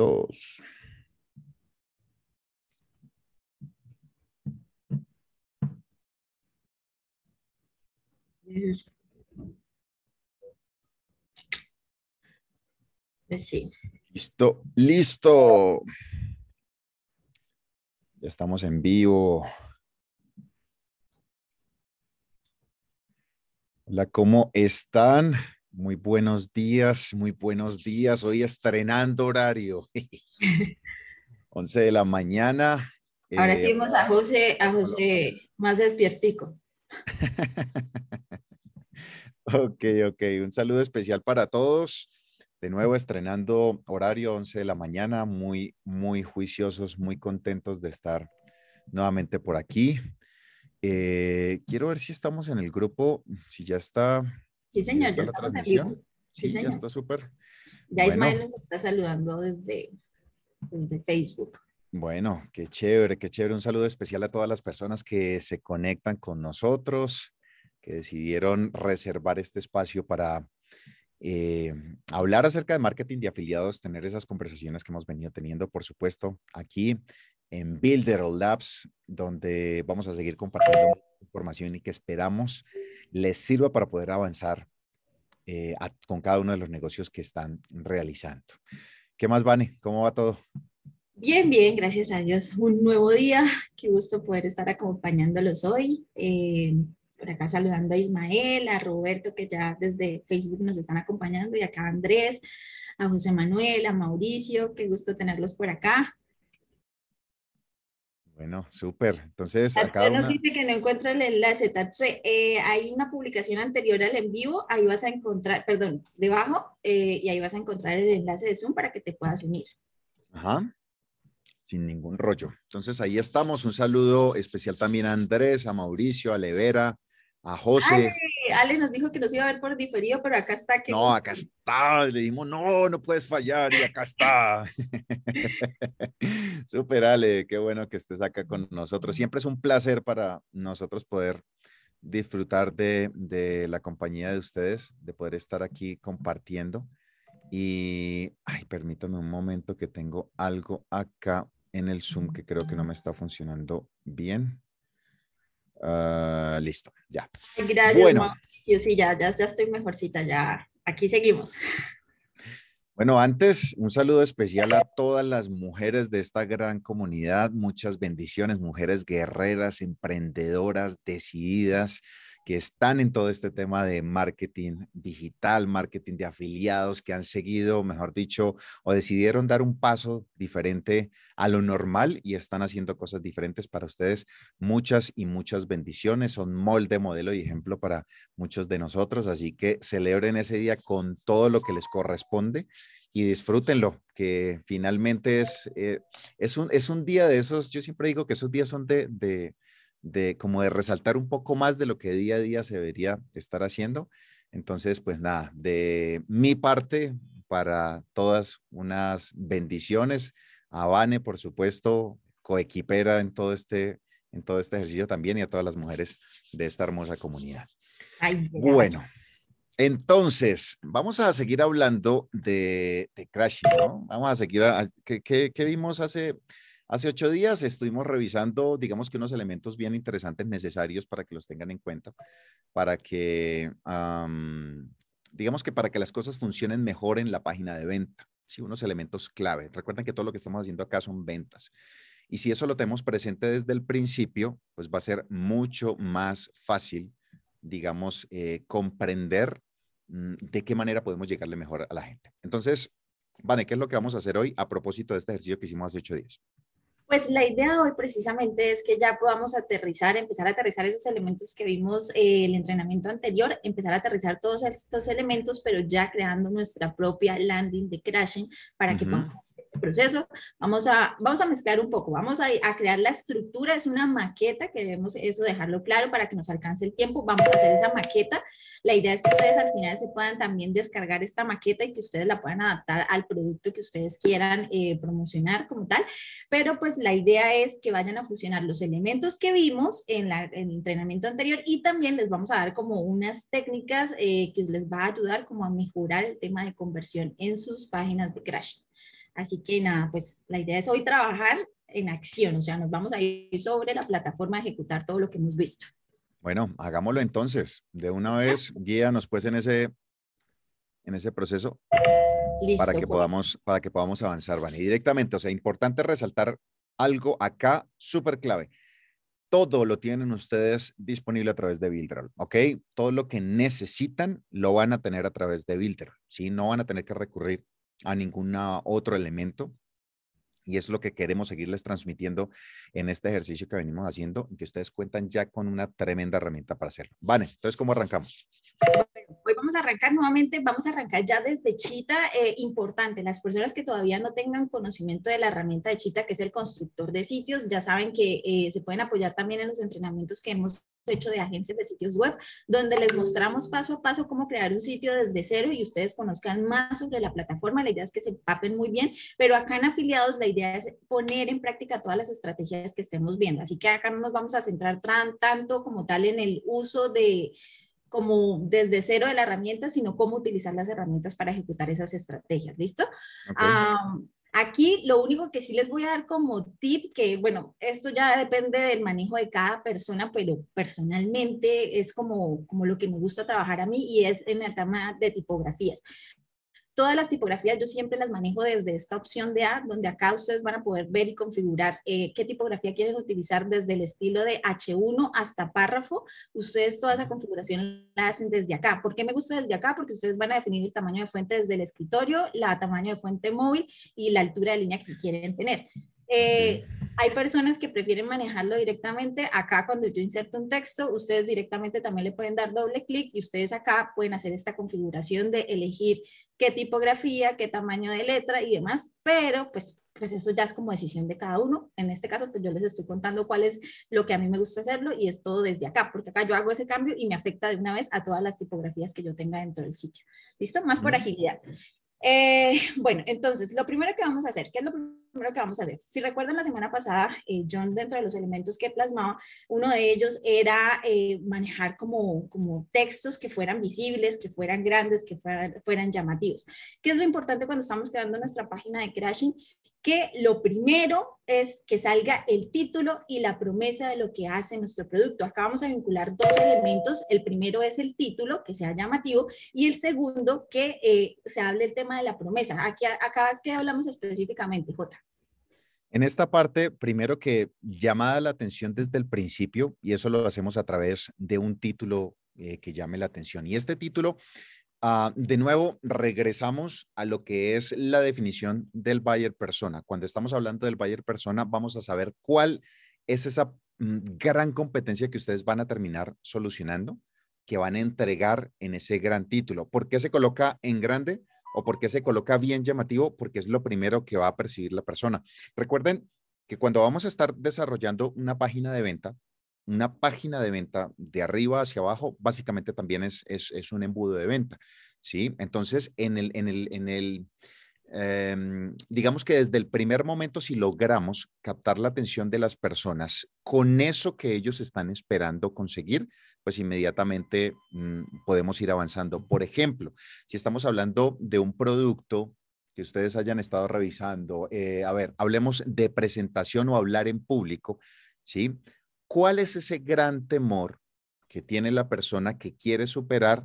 Pues listo, listo. Ya estamos en vivo. Hola, ¿cómo están? Muy buenos días, muy buenos días. Hoy estrenando horario. 11 de la mañana. Ahora eh, a José, a José más despiertico. ok, ok. Un saludo especial para todos. De nuevo, estrenando horario 11 de la mañana, muy, muy juiciosos, muy contentos de estar nuevamente por aquí. Eh, quiero ver si estamos en el grupo, si ya está Sí, señor. ya está súper. Ya Ismael nos está saludando desde, desde Facebook. Bueno, qué chévere, qué chévere. Un saludo especial a todas las personas que se conectan con nosotros, que decidieron reservar este espacio para eh, hablar acerca de marketing de afiliados, tener esas conversaciones que hemos venido teniendo, por supuesto, aquí en Builder Labs, donde vamos a seguir compartiendo información y que esperamos les sirva para poder avanzar eh, con cada uno de los negocios que están realizando. ¿Qué más, Vane? ¿Cómo va todo? Bien, bien, gracias a Dios. Un nuevo día. Qué gusto poder estar acompañándolos hoy. Eh, por acá saludando a Ismael, a Roberto, que ya desde Facebook nos están acompañando, y acá a Andrés, a José Manuel, a Mauricio. Qué gusto tenerlos por acá. Bueno, súper. Entonces, una... nos dice que no encuentra el enlace, eh, hay una publicación anterior al en vivo, ahí vas a encontrar, perdón, debajo, eh, y ahí vas a encontrar el enlace de Zoom para que te puedas unir. Ajá, sin ningún rollo. Entonces, ahí estamos. Un saludo especial también a Andrés, a Mauricio, a Levera, a José. Ale, nos dijo que nos iba a ver por diferido, pero acá está. no, acá está. Le dimos, no, no puedes fallar y acá está. Super Ale, qué bueno que estés acá con nosotros. Siempre es un placer para nosotros poder disfrutar de, de la compañía de ustedes, de poder estar aquí compartiendo. Y, ay, permítame un momento que tengo algo acá en el Zoom que creo que no me está funcionando bien. Ah, listo, ya. Gracias, bueno. Sí, ya, ya estoy mejorcita, ya. Aquí seguimos. Bueno, antes un saludo especial a todas las mujeres de esta gran comunidad. Muchas bendiciones, mujeres guerreras, emprendedoras, decididas, que están en todo este tema de marketing digital, marketing de afiliados, que han seguido, mejor dicho, o decidieron dar un paso diferente a lo normal y están haciendo cosas diferentes para ustedes. Muchas y muchas bendiciones, son molde, modelo y ejemplo para muchos de nosotros, así que celebren ese día con todo lo que les corresponde y disfrútenlo, que finalmente es, eh, es, un, es un día de esos, yo siempre digo que esos días son de de como de resaltar un poco más de lo que día a día se debería estar haciendo. Entonces, pues nada, de mi parte, para todas unas bendiciones. A Vane, por supuesto, coequipera en todo este en todo este ejercicio también y a todas las mujeres de esta hermosa comunidad. bueno, entonces vamos a seguir hablando de, de Crashing, ¿no? Vamos a seguir, qué, qué vimos hace, Hace ocho días estuvimos revisando, digamos que unos elementos bien interesantes, necesarios para que los tengan en cuenta, para que, digamos que para que las cosas funcionen mejor en la página de venta, ¿sí? unos elementos clave. Recuerden que todo lo que estamos haciendo acá son ventas. Y si eso lo tenemos presente desde el principio, pues va a ser mucho más fácil, digamos, eh, comprender mm, de qué manera podemos llegarle mejor a la gente. Entonces, ¿vale ¿qué es lo que vamos a hacer hoy a propósito de este ejercicio que hicimos hace ocho días? Pues la idea hoy precisamente es que ya podamos aterrizar, empezar a aterrizar esos elementos que vimos en eh, el entrenamiento anterior, empezar a aterrizar todos estos elementos, pero ya creando nuestra propia landing de crashing para que podamos proceso. Vamos a, vamos a mezclar un poco, vamos a, crear la estructura, es una maqueta, queremos eso dejarlo claro para que nos alcance el tiempo. Vamos a hacer esa maqueta. La idea es que ustedes al final se puedan también descargar esta maqueta y que ustedes la puedan adaptar al producto que ustedes quieran eh, promocionar como tal. Pero pues la idea es que vayan a fusionar los elementos que vimos en, el entrenamiento anterior y también les vamos a dar como unas técnicas eh, que les va a ayudar como a mejorar el tema de conversión en sus páginas de Crash. Así que nada, pues la idea es hoy trabajar en acción, o sea, nos vamos a ir sobre la plataforma a ejecutar todo lo que hemos visto. Bueno, hagámoslo entonces. De una vez, guíanos pues en ese, en ese proceso para, que podamos, para que podamos avanzar, vale, Directamente, o sea, importante resaltar algo acá súper clave. Todo lo tienen ustedes disponible a través de Builderall, ¿ok? Todo lo que necesitan lo van a tener a través de Builderall, ¿sí? No van a tener que recurrir a ningún otro elemento. Y es lo que queremos seguirles transmitiendo en este ejercicio que venimos haciendo, que ustedes cuentan ya con una tremenda herramienta para hacerlo. Vale, entonces, ¿cómo arrancamos? hoy vamos a arrancar nuevamente, vamos a arrancar ya desde Chita. Eh, importante, las personas que todavía no tengan conocimiento de la herramienta de Chita, que es el constructor de sitios, ya saben que eh, se pueden apoyar también en los entrenamientos que hemos hecho de agencias de sitios web, donde les mostramos paso a paso cómo crear un sitio desde cero y ustedes conozcan más sobre la plataforma. La idea es que se empapen muy bien, pero acá en afiliados la idea es poner en práctica todas las estrategias que estemos viendo. Así que acá no nos vamos a centrar tanto como tal en el uso de como desde cero de la herramienta, sino cómo utilizar las herramientas para ejecutar esas estrategias, ¿listo? Aquí lo único que sí les voy a dar como tip, que bueno, esto ya depende del manejo de cada persona, pero personalmente es como, como lo que me gusta trabajar a mí y es en el tema de tipografías. Todas las tipografías yo siempre las manejo desde esta opción de A, donde acá ustedes van a poder ver y configurar eh, qué tipografía quieren utilizar desde el estilo de H1 hasta párrafo. Ustedes toda esa configuración la hacen desde acá. ¿Por qué me gusta desde acá? Porque ustedes van a definir el tamaño de fuente desde el escritorio, la tamaño de fuente móvil y la altura de línea que quieren tener. Eh, hay personas que prefieren manejarlo directamente. Acá cuando yo inserto un texto, ustedes directamente también le pueden dar doble clic y ustedes acá pueden hacer esta configuración de elegir qué tipografía, qué tamaño de letra y demás, pero pues pues eso ya es como decisión de cada uno. En este caso, pues yo les estoy contando cuál es lo que a mí me gusta hacerlo y es todo desde acá, porque acá yo hago ese cambio y me afecta de una vez a todas las tipografías que yo tenga dentro del sitio. ¿Listo? Más por agilidad. Eh, bueno, entonces, lo primero que vamos a hacer, ¿qué es lo primero? primero que vamos a hacer. Si recuerdan la semana pasada, eh, John, dentro de los elementos que plasmaba, uno de ellos era eh, manejar como, como textos que fueran visibles, que fueran grandes, que fueran llamativos. ¿Qué es lo importante cuando estamos creando nuestra página de crashing? que lo primero es que salga el título y la promesa de lo que hace nuestro producto. Acá vamos a vincular dos elementos. El primero es el título, que sea llamativo, y el segundo, que eh, se hable el tema de la promesa. Aquí, acá, ¿qué hablamos específicamente, Jota? En esta parte, primero que llamada la atención desde el principio, y eso lo hacemos a través de un título eh, que llame la atención. Y este título Ah, de nuevo, regresamos a lo que es la definición del buyer persona. Cuando estamos hablando del buyer persona, vamos a saber cuál es esa mm, gran competencia que ustedes van a terminar solucionando, que van a entregar en ese gran título. ¿Por qué se coloca en grande o por qué se coloca bien llamativo? Porque es lo primero que va a percibir la persona. Recuerden que cuando vamos a estar desarrollando una página de venta, una página de venta de arriba hacia abajo, básicamente también es, un embudo de venta, ¿sí? Entonces, en el, en el, en el em, digamos que desde el primer momento, si logramos captar la atención de las personas con eso que ellos están esperando conseguir, pues inmediatamente mm, podemos ir avanzando. Por ejemplo, si estamos hablando de un producto que ustedes hayan estado revisando, eh, a ver, hablemos de presentación o hablar en público, ¿sí? ¿Cuál es ese gran temor que tiene la persona que quiere superar,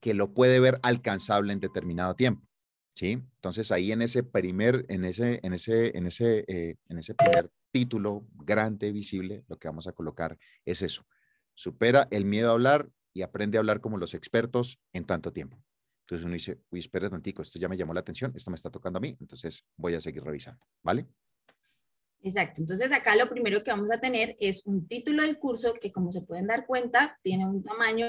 que lo puede ver alcanzable en determinado tiempo? ¿Sí? Entonces ahí en ese primer, en ese, en ese, en ese, eh, en ese primer título grande, visible, lo que vamos a colocar es eso. Supera el miedo a hablar y aprende a hablar como los expertos en tanto tiempo. Entonces uno dice, uy, espera tantico, esto ya me llamó la atención, esto me está tocando a mí, entonces voy a seguir revisando, ¿vale? Exacto, entonces acá lo primero que vamos a tener es un título del curso que como se pueden dar cuenta tiene un tamaño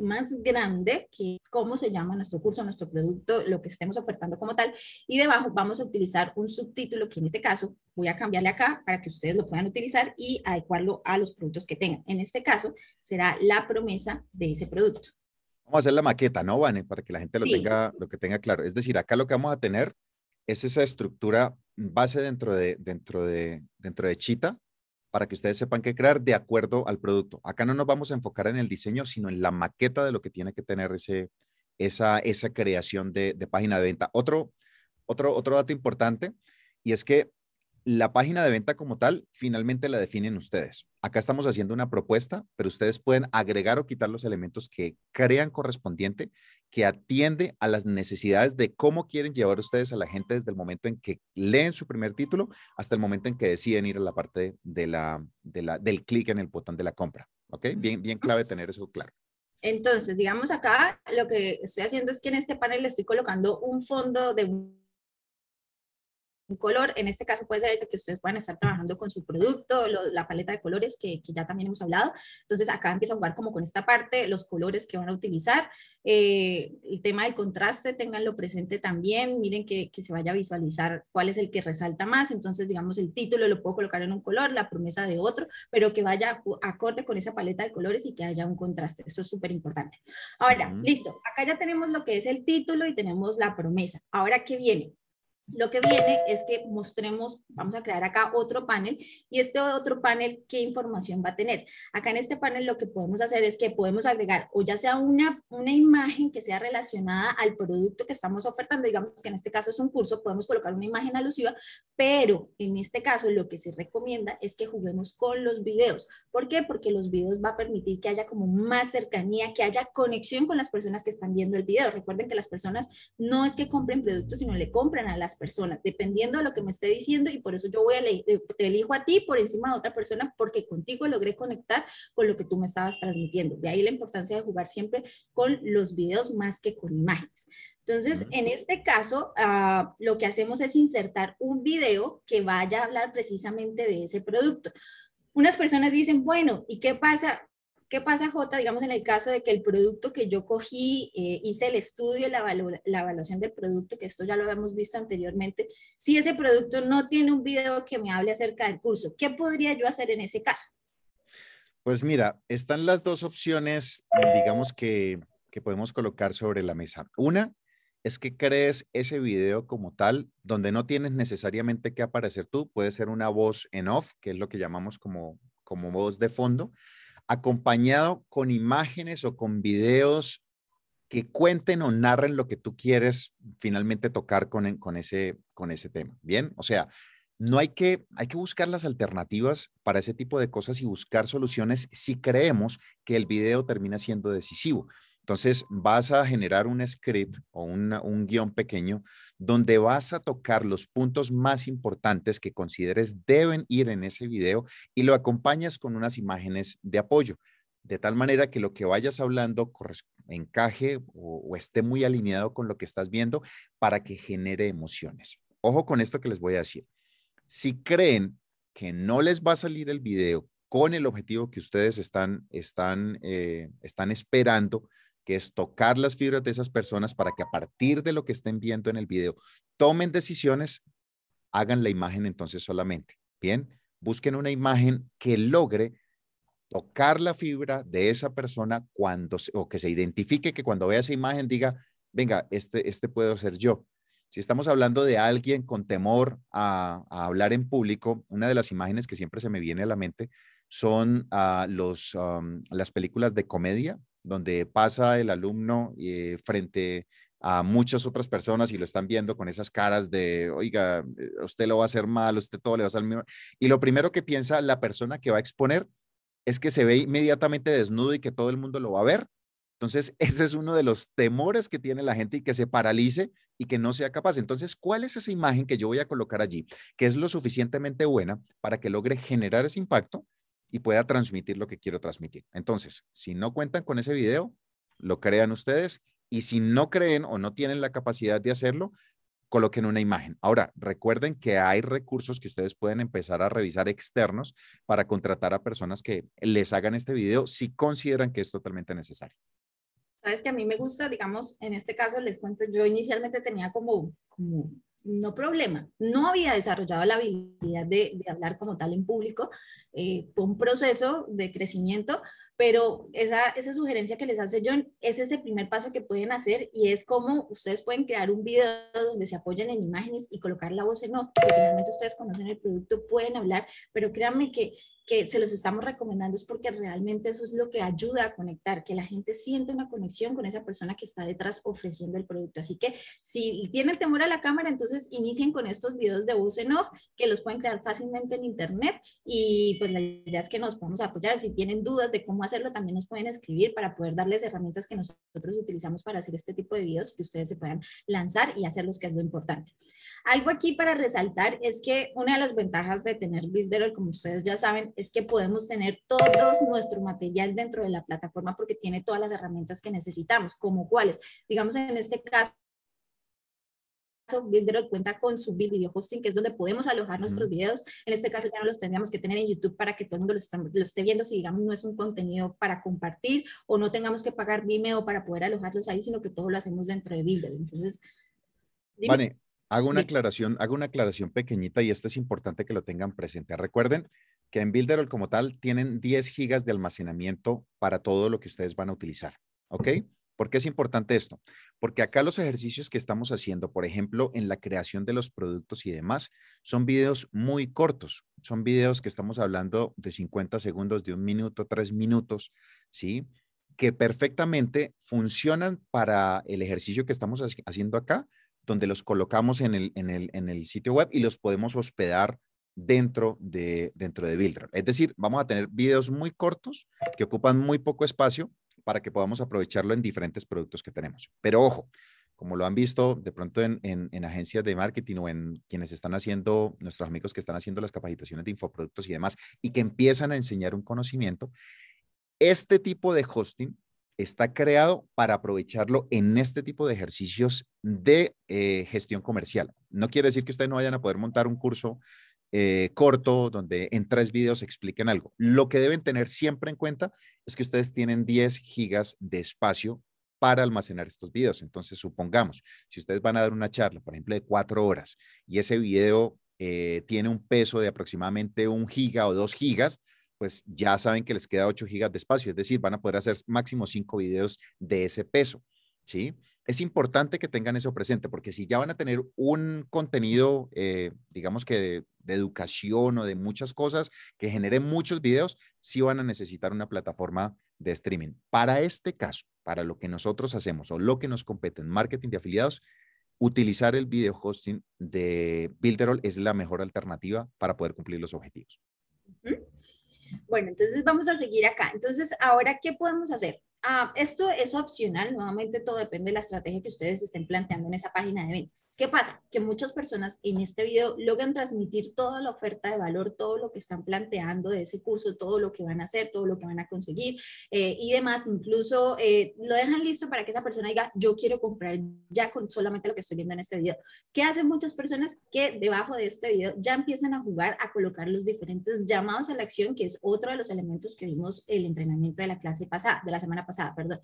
más grande que cómo se llama nuestro curso, nuestro producto, lo que estemos ofertando como tal. Y debajo vamos a utilizar un subtítulo que en este caso voy a cambiarle acá para que ustedes lo puedan utilizar y adecuarlo a los productos que tengan. En este caso será la promesa de ese producto. Vamos a hacer la maqueta, ¿no, Vane? Para que la gente lo, tenga, lo que tenga claro. Es decir, acá lo que vamos a tener es esa estructura base dentro de, dentro de, dentro de Chita para que ustedes sepan qué crear de acuerdo al producto. Acá no nos vamos a enfocar en el diseño, sino en la maqueta de lo que tiene que tener ese, esa, esa creación de, de página de venta. Otro, otro, otro dato importante, y es que la página de venta como tal, finalmente la definen ustedes. Acá estamos haciendo una propuesta, pero ustedes pueden agregar o quitar los elementos que crean correspondiente, que atiende a las necesidades de cómo quieren llevar ustedes a la gente desde el momento en que leen su primer título hasta el momento en que deciden ir a la parte de la, del clic en el botón de la compra. ¿Ok? Bien, bien clave tener eso claro. Entonces, digamos acá, lo que estoy haciendo es que en este panel le estoy colocando un fondo de color. En este caso puede ser que ustedes puedan estar trabajando con su producto, la paleta de colores que, ya también hemos hablado. Entonces acá empieza a jugar como con esta parte, los colores que van a utilizar. Eh, el tema del contraste, tenganlo presente también. Miren que, se vaya a visualizar cuál es el que resalta más. Entonces, digamos, el título lo puedo colocar en un color, la promesa de otro, pero que vaya acorde con esa paleta de colores y que haya un contraste. Eso es súper importante. Ahora, listo. Acá ya tenemos lo que es el título y tenemos la promesa. Ahora, ¿qué viene? Lo que viene es que mostremos, vamos a crear acá otro panel y este otro panel, ¿qué información va a tener? Acá en este panel lo que podemos hacer es que podemos agregar o ya sea una, una imagen que sea relacionada al producto que estamos ofertando, digamos que en este caso es un curso, podemos colocar una imagen alusiva, pero en este caso lo que se recomienda es que juguemos con los videos. ¿Por qué? Porque los videos va a permitir que haya como más cercanía, que haya conexión con las personas que están viendo el video. Recuerden que las personas no es que compren productos, sino le compran a las personas, dependiendo de lo que me esté diciendo y por eso yo voy a eh, te elijo a ti por encima de otra persona porque contigo logré conectar con lo que tú me estabas transmitiendo. De ahí la importancia de jugar siempre con los videos más que con imágenes. Entonces, en este caso, ah, lo que hacemos es insertar un video que vaya a hablar precisamente de ese producto. Unas personas dicen, bueno, ¿y qué pasa? ¿Qué pasa, Jota? Digamos, en el caso de que el producto que yo cogí, eh, hice el estudio, la, la, evaluación del producto, que esto ya lo habíamos visto anteriormente, si ese producto no tiene un video que me hable acerca del curso, ¿qué podría yo hacer en ese caso? Pues mira, están las dos opciones, digamos, que, podemos colocar sobre la mesa. Una es que crees ese video como tal, donde no tienes necesariamente que aparecer tú, puede ser una voz en off, que es lo que llamamos como, como voz de fondo, acompañado con imágenes o con videos que cuenten o narren lo que tú quieres finalmente tocar e-, con, ese, con ese tema. Bien, o sea, no hay que, hay que buscar las alternativas para ese tipo de cosas y buscar soluciones si creemos que el video termina siendo decisivo. Entonces vas a generar un script o un guión pequeño donde vas a tocar los puntos más importantes que consideres deben ir en ese video y lo acompañas con unas imágenes de apoyo, de tal manera que lo que vayas hablando encaje o, esté muy alineado con lo que estás viendo para que genere emociones. Ojo con esto que les voy a decir. Si creen que no les va a salir el video con el objetivo que ustedes están eh, esperando, que es tocar las fibras de esas personas para que a partir de lo que estén viendo en el video tomen decisiones, hagan la imagen entonces solamente. Bien, busquen una imagen que logre tocar la fibra de esa persona cuando o que se identifique que cuando vea esa imagen diga, venga, este este puedo ser yo. Si estamos hablando de alguien con temor a, hablar en público, una de las imágenes que siempre se me viene a la mente son ah, las películas de comedia donde pasa el alumno eh, frente a muchas otras personas y lo están viendo con esas caras de, oiga, eh, usted lo va a hacer mal, usted todo le va a salir mal. Y lo primero que piensa la persona que va a exponer es que se ve inmediatamente desnudo y que todo el mundo lo va a ver. Entonces, ese es uno de los temores que tiene la gente y que se paralice y que no sea capaz. Entonces, ¿cuál es esa imagen que yo voy a colocar allí que es lo suficientemente buena para que logre generar ese impacto y pueda transmitir lo que quiero transmitir. Entonces, si no cuentan con ese video, lo crean ustedes y si no creen o no tienen la capacidad de hacerlo, coloquen una imagen. Ahora, recuerden que hay recursos que ustedes pueden empezar a revisar externos para contratar a personas que les hagan este video si consideran que es totalmente necesario. Sabes que a mí me gusta, digamos, en este caso les cuento, yo inicialmente tenía como, como no problema. No había desarrollado la habilidad de, hablar como tal en público. Eh, fue un proceso de crecimiento, pero esa, esa sugerencia que les hace John es ese primer paso que pueden hacer y es como ustedes pueden crear un video donde se apoyen en imágenes y colocar la voz en off. Si finalmente ustedes conocen el producto, pueden hablar, pero créanme que que se los estamos recomendando es porque realmente eso es lo que ayuda a conectar, que la gente siente una conexión con esa persona que está detrás ofreciendo el producto. Así que si tienen temor a la cámara, entonces inicien con estos videos de voz en off que los pueden crear fácilmente en internet y pues la idea es que nos podemos apoyar. Si tienen dudas de cómo hacerlo, también nos pueden escribir para poder darles herramientas que nosotros utilizamos para hacer este tipo de videos que ustedes se puedan lanzar y hacerlos, que es lo importante. Algo aquí para resaltar es que una de las ventajas de tener Builderall, como ustedes ya saben, es que podemos tener todo nuestro material dentro de la plataforma porque tiene todas las herramientas que necesitamos, como cuáles. Digamos, en este caso, Builderall cuenta con su video hosting, que es donde podemos alojar nuestros videos. En este caso ya no los tendríamos que tener en YouTube para que todo el mundo lo, esté viendo, si digamos no es un contenido para compartir o no tengamos que pagar Vimeo para poder alojarlos ahí, sino que todo lo hacemos dentro de Builderall. Entonces, Hago una aclaración, hago una aclaración pequeñita y esto es importante que lo tengan presente. Recuerden que en Builderall como tal tienen 10 gigas de almacenamiento para todo lo que ustedes van a utilizar, ¿ok? ¿Por qué es importante esto? Porque acá los ejercicios que estamos haciendo, por ejemplo, en la creación de los productos y demás, son videos muy cortos. Son videos que estamos hablando de 50 segundos, de un minuto, tres minutos, ¿sí? Que perfectamente funcionan para el ejercicio que estamos haciendo acá, donde los colocamos en el, el, en el sitio web y los podemos hospedar dentro de, dentro de Builder. Es decir, vamos a tener videos muy cortos que ocupan muy poco espacio para que podamos aprovecharlo en diferentes productos que tenemos. Pero ojo, como lo han visto de pronto en, en, agencias de marketing o en quienes están haciendo, nuestros amigos que están haciendo las capacitaciones de infoproductos y demás, y que empiezan a enseñar un conocimiento, este tipo de hosting está creado para aprovecharlo en este tipo de ejercicios de eh, gestión comercial. No quiere decir que ustedes no vayan a poder montar un curso eh, corto donde en tres videos expliquen algo. Lo que deben tener siempre en cuenta es que ustedes tienen 10 gigas de espacio para almacenar estos videos. Entonces, supongamos, si ustedes van a dar una charla, por ejemplo, de cuatro horas y ese video eh, tiene un peso de aproximadamente un giga o dos gigas, pues ya saben que les queda 8 gigas de espacio, es decir, van a poder hacer máximo 5 videos de ese peso, ¿sí? Es importante que tengan eso presente, porque si ya van a tener un contenido, eh, digamos que de, educación o de muchas cosas que genere muchos videos, sí van a necesitar una plataforma de streaming. Para este caso, para lo que nosotros hacemos o lo que nos compete en marketing de afiliados, utilizar el video hosting de Builderall es la mejor alternativa para poder cumplir los objetivos. ¿Sí? Bueno, entonces vamos a seguir acá. Entonces, ahora, ¿qué podemos hacer? Ah, esto es opcional, nuevamente todo depende de la estrategia que ustedes estén planteando en esa página de ventas. ¿Qué pasa? Que muchas personas en este video logran transmitir toda la oferta de valor, todo lo que están planteando de ese curso, todo lo que van a hacer, todo lo que van a conseguir eh, y demás. Incluso eh, lo dejan listo para que esa persona diga, yo quiero comprar ya con solamente lo que estoy viendo en este video. ¿Qué hacen muchas personas? Que debajo de este video ya empiezan a jugar, a colocar los diferentes llamados a la acción, que es otro de los elementos que vimos el entrenamiento de la clase pasada, de la semana pasada sea, perdón.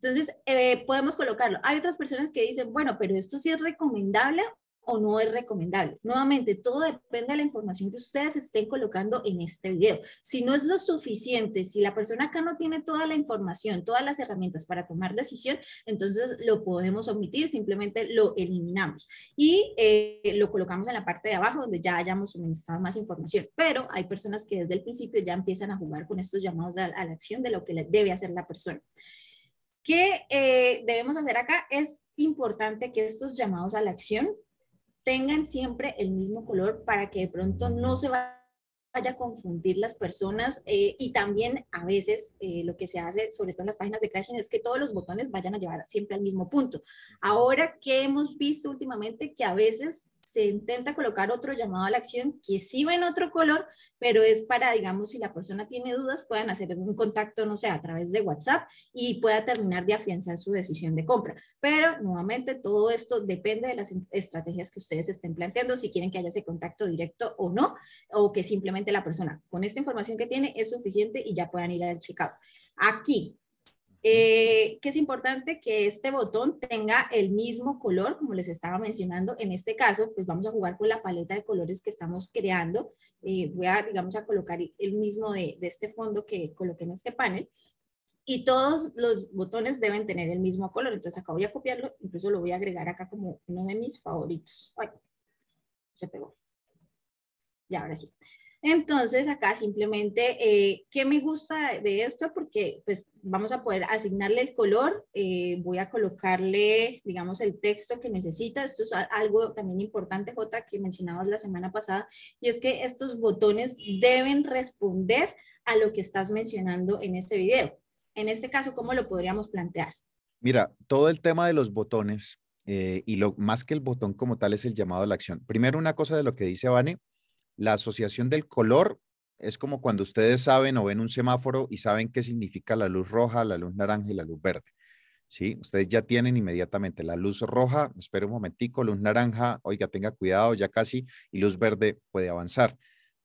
Entonces, eh, podemos colocarlo. Hay otras personas que dicen, bueno, pero esto sí es recomendable o no es recomendable. Nuevamente, todo depende de la información que ustedes estén colocando en este video. Si no es lo suficiente, si la persona acá no tiene toda la información, todas las herramientas para tomar decisión, entonces lo podemos omitir, simplemente lo eliminamos y eh, lo colocamos en la parte de abajo donde ya hayamos suministrado más información. Pero hay personas que desde el principio ya empiezan a jugar con estos llamados a, la acción de lo que debe hacer la persona. ¿Qué eh, debemos hacer acá? Es importante que estos llamados a la acción tengan siempre el mismo color para que de pronto no se vaya a confundir las personas eh, y también a veces eh, lo que se hace, sobre todo en las páginas de crashing, es que todos los botones vayan a llevar siempre al mismo punto. Ahora, que hemos visto últimamente? Que a veces se intenta colocar otro llamado a la acción que sí va en otro color, pero es para, digamos, si la persona tiene dudas, puedan hacer un contacto, no sé, a través de WhatsApp y pueda terminar de afianzar su decisión de compra. Pero nuevamente, todo esto depende de las estrategias que ustedes estén planteando, si quieren que haya ese contacto directo o no, o que simplemente la persona con esta información que tiene es suficiente y ya puedan ir al checkout. Aquí, eh, que es importante que este botón tenga el mismo color, como les estaba mencionando, en este caso, pues vamos a jugar con la paleta de colores que estamos creando. Eh, voy a, digamos, a colocar el mismo de, de este fondo que coloqué en este panel y todos los botones deben tener el mismo color. Entonces acá voy a copiarlo, incluso lo voy a agregar acá como uno de mis favoritos. Ay, se pegó. Ya, ahora sí. Entonces, acá simplemente, eh, ¿qué me gusta de esto? Porque pues vamos a poder asignarle el color, eh, voy a colocarle, digamos, el texto que necesita. Esto es algo también importante, Jota, que mencionabas la semana pasada, y es que estos botones deben responder a lo que estás mencionando en este video. En este caso, ¿cómo lo podríamos plantear? Mira, todo el tema de los botones eh, y lo más que el botón como tal es el llamado a la acción. Primero, una cosa de lo que dice Vane la asociación del color es como cuando ustedes saben o ven un semáforo y saben qué significa la luz roja, la luz naranja y la luz verde. ¿Sí? Ustedes ya tienen inmediatamente la luz roja, espera un momentico, luz naranja, oiga, tenga cuidado, ya casi, y luz verde puede avanzar.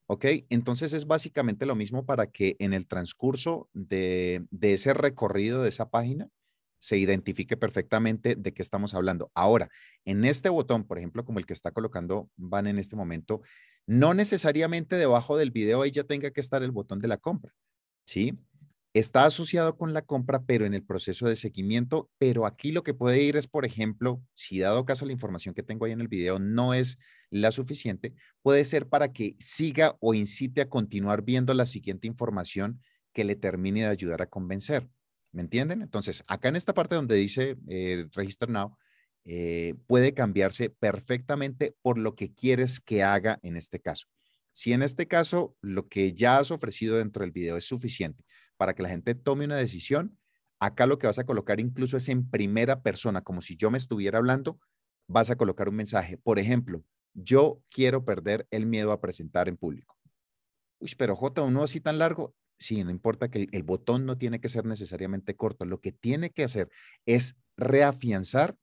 ¿Ok? Entonces es básicamente lo mismo para que en el transcurso de, de ese recorrido de esa página se identifique perfectamente de qué estamos hablando. Ahora, en este botón, por ejemplo, como el que está colocando Van en este momento, no necesariamente debajo del video ya tenga que estar el botón de la compra, ¿sí? Está asociado con la compra, pero en el proceso de seguimiento, pero aquí lo que puede ir es, por ejemplo, si dado caso la información que tengo ahí en el video no es la suficiente, puede ser para que siga o incite a continuar viendo la siguiente información que le termine de ayudar a convencer. ¿Me entienden? Entonces, acá en esta parte donde dice eh, Register Now, eh, puede cambiarse perfectamente por lo que quieres que haga en este caso. Si en este caso lo que ya has ofrecido dentro del video es suficiente para que la gente tome una decisión, acá lo que vas a colocar incluso es en primera persona, como si yo me estuviera hablando, vas a colocar un mensaje. Por ejemplo, yo quiero perder el miedo a presentar en público. Uy, pero J, uno así tan largo. Sí, no importa que el botón no tiene que ser necesariamente corto. Lo que tiene que hacer es reafianzar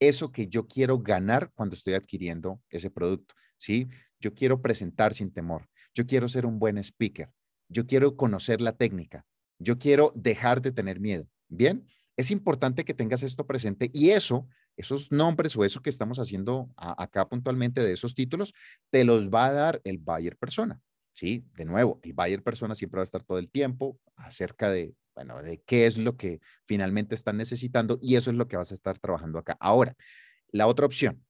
eso que yo quiero ganar cuando estoy adquiriendo ese producto, ¿sí? Yo quiero presentar sin temor, yo quiero ser un buen speaker, yo quiero conocer la técnica, yo quiero dejar de tener miedo, ¿bien? Es importante que tengas esto presente y eso, esos nombres o eso que estamos haciendo acá puntualmente de esos títulos, te los va a dar el buyer persona, ¿sí? De nuevo, el buyer persona siempre va a estar todo el tiempo acerca de, bueno, de qué es lo que finalmente están necesitando y eso es lo que vas a estar trabajando acá. Ahora, la otra opción,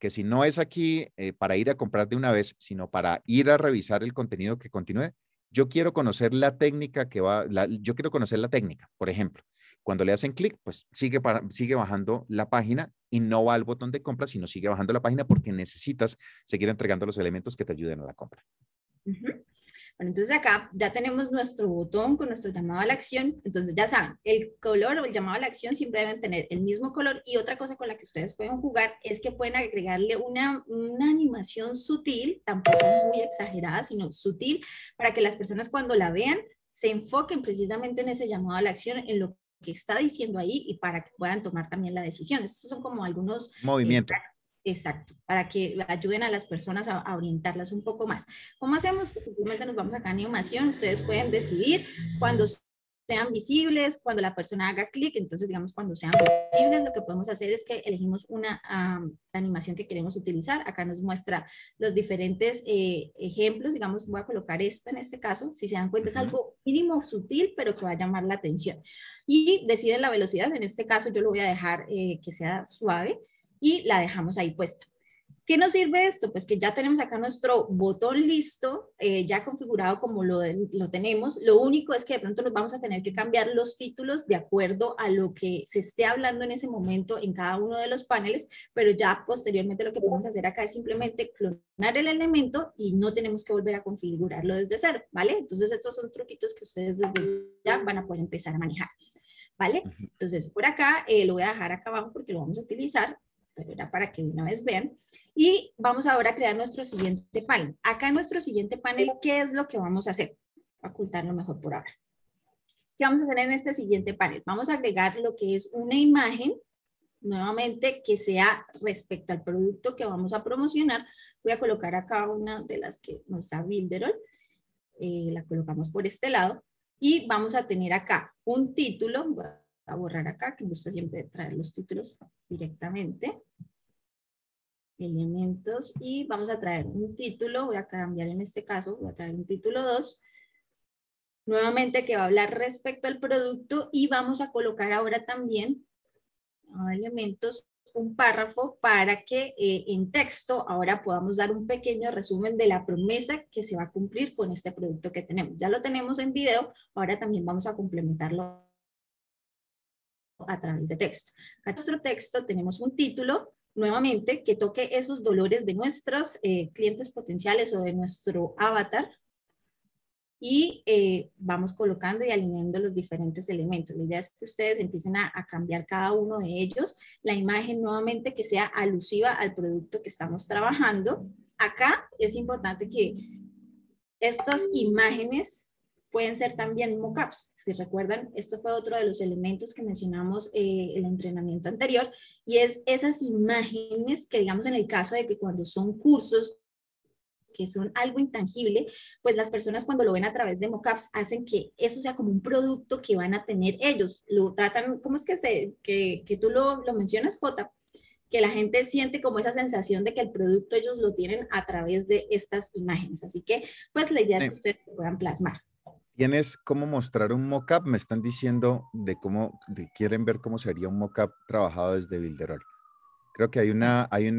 que si no es aquí eh, para ir a comprar de una vez, sino para ir a revisar el contenido que continúe, yo quiero conocer la técnica que va, yo quiero conocer la técnica, por ejemplo. Cuando le hacen clic, pues sigue, para, sigue bajando la página y no va al botón de compra, sino sigue bajando la página porque necesitas seguir entregando los elementos que te ayuden a la compra. Bueno, entonces acá ya tenemos nuestro botón con nuestro llamado a la acción. Entonces ya saben, el color o el llamado a la acción siempre deben tener el mismo color. Y otra cosa con la que ustedes pueden jugar es que pueden agregarle una, animación sutil, tampoco muy exagerada, sino sutil, para que las personas cuando la vean se enfoquen precisamente en ese llamado a la acción, en lo que está diciendo ahí y para que puedan tomar también la decisión. Estos son como algunos eh, movimientos. Exacto, para que ayuden a las personas a, orientarlas un poco más. ¿Cómo hacemos? Pues simplemente nos vamos acá a animación, ustedes pueden decidir cuando sean visibles, cuando la persona haga clic, entonces digamos cuando sean visibles, lo que podemos hacer es que elegimos una animación que queremos utilizar. Acá nos muestra los diferentes eh, ejemplos, digamos voy a colocar esta en este caso, si se dan cuenta es algo mínimo, sutil, pero que va a llamar la atención. Y deciden la velocidad, en este caso yo lo voy a dejar eh, que sea suave y la dejamos ahí puesta. ¿Qué nos sirve esto? Pues que ya tenemos acá nuestro botón listo, eh, ya configurado como lo, lo tenemos. Lo único es que de pronto nos vamos a tener que cambiar los títulos de acuerdo a lo que se esté hablando en ese momento en cada uno de los paneles, pero ya posteriormente lo que podemos hacer acá es simplemente clonar el elemento y no tenemos que volver a configurarlo desde cero, ¿vale? Entonces estos son truquitos que ustedes desde ya van a poder empezar a manejar. ¿Vale? Entonces, por acá eh, lo voy a dejar acá abajo porque lo vamos a utilizar pero era para que de una vez vean. Y vamos ahora a crear nuestro siguiente panel. Acá en nuestro siguiente panel, ¿qué es lo que vamos a hacer? Ocultarlo mejor por ahora. ¿Qué vamos a hacer en este siguiente panel? Vamos a agregar lo que es una imagen, nuevamente, que sea respecto al producto que vamos a promocionar. Voy a colocar acá una de las que nos da Builderall. Eh, la colocamos por este lado. Y vamos a tener acá un título, voy a borrar acá, que me gusta siempre traer los títulos directamente elementos y vamos a traer un título, voy a cambiar en este caso, voy a traer un título 2, nuevamente que va a hablar respecto al producto y vamos a colocar ahora también ah, elementos un párrafo para que eh, en texto ahora podamos dar un pequeño resumen de la promesa que se va a cumplir con este producto que tenemos. Ya lo tenemos en video, ahora también vamos a complementarlo a través de texto. Acá en nuestro texto tenemos un título, nuevamente que toque esos dolores de nuestros eh, clientes potenciales o de nuestro avatar y eh, vamos colocando y alineando los diferentes elementos. La idea es que ustedes empiecen a, cambiar cada uno de ellos, la imagen nuevamente que sea alusiva al producto que estamos trabajando. Acá es importante que estas imágenes pueden ser también mockups. Si recuerdan, esto fue otro de los elementos que mencionamos en eh, el entrenamiento anterior y es esas imágenes que digamos en el caso de que cuando son cursos que son algo intangible, pues las personas cuando lo ven a través de mockups hacen que eso sea como un producto que van a tener ellos. Lo tratan, ¿cómo es que, se, que, que tú lo, lo mencionas, Jota? que la gente siente como esa sensación de que el producto ellos lo tienen a través de estas imágenes. Así que, pues la idea es que ustedes lo puedan plasmar tienes cómo mostrar un mockup, me están diciendo de cómo quieren ver cómo sería un mockup trabajado desde Builderall. Creo que hay una hay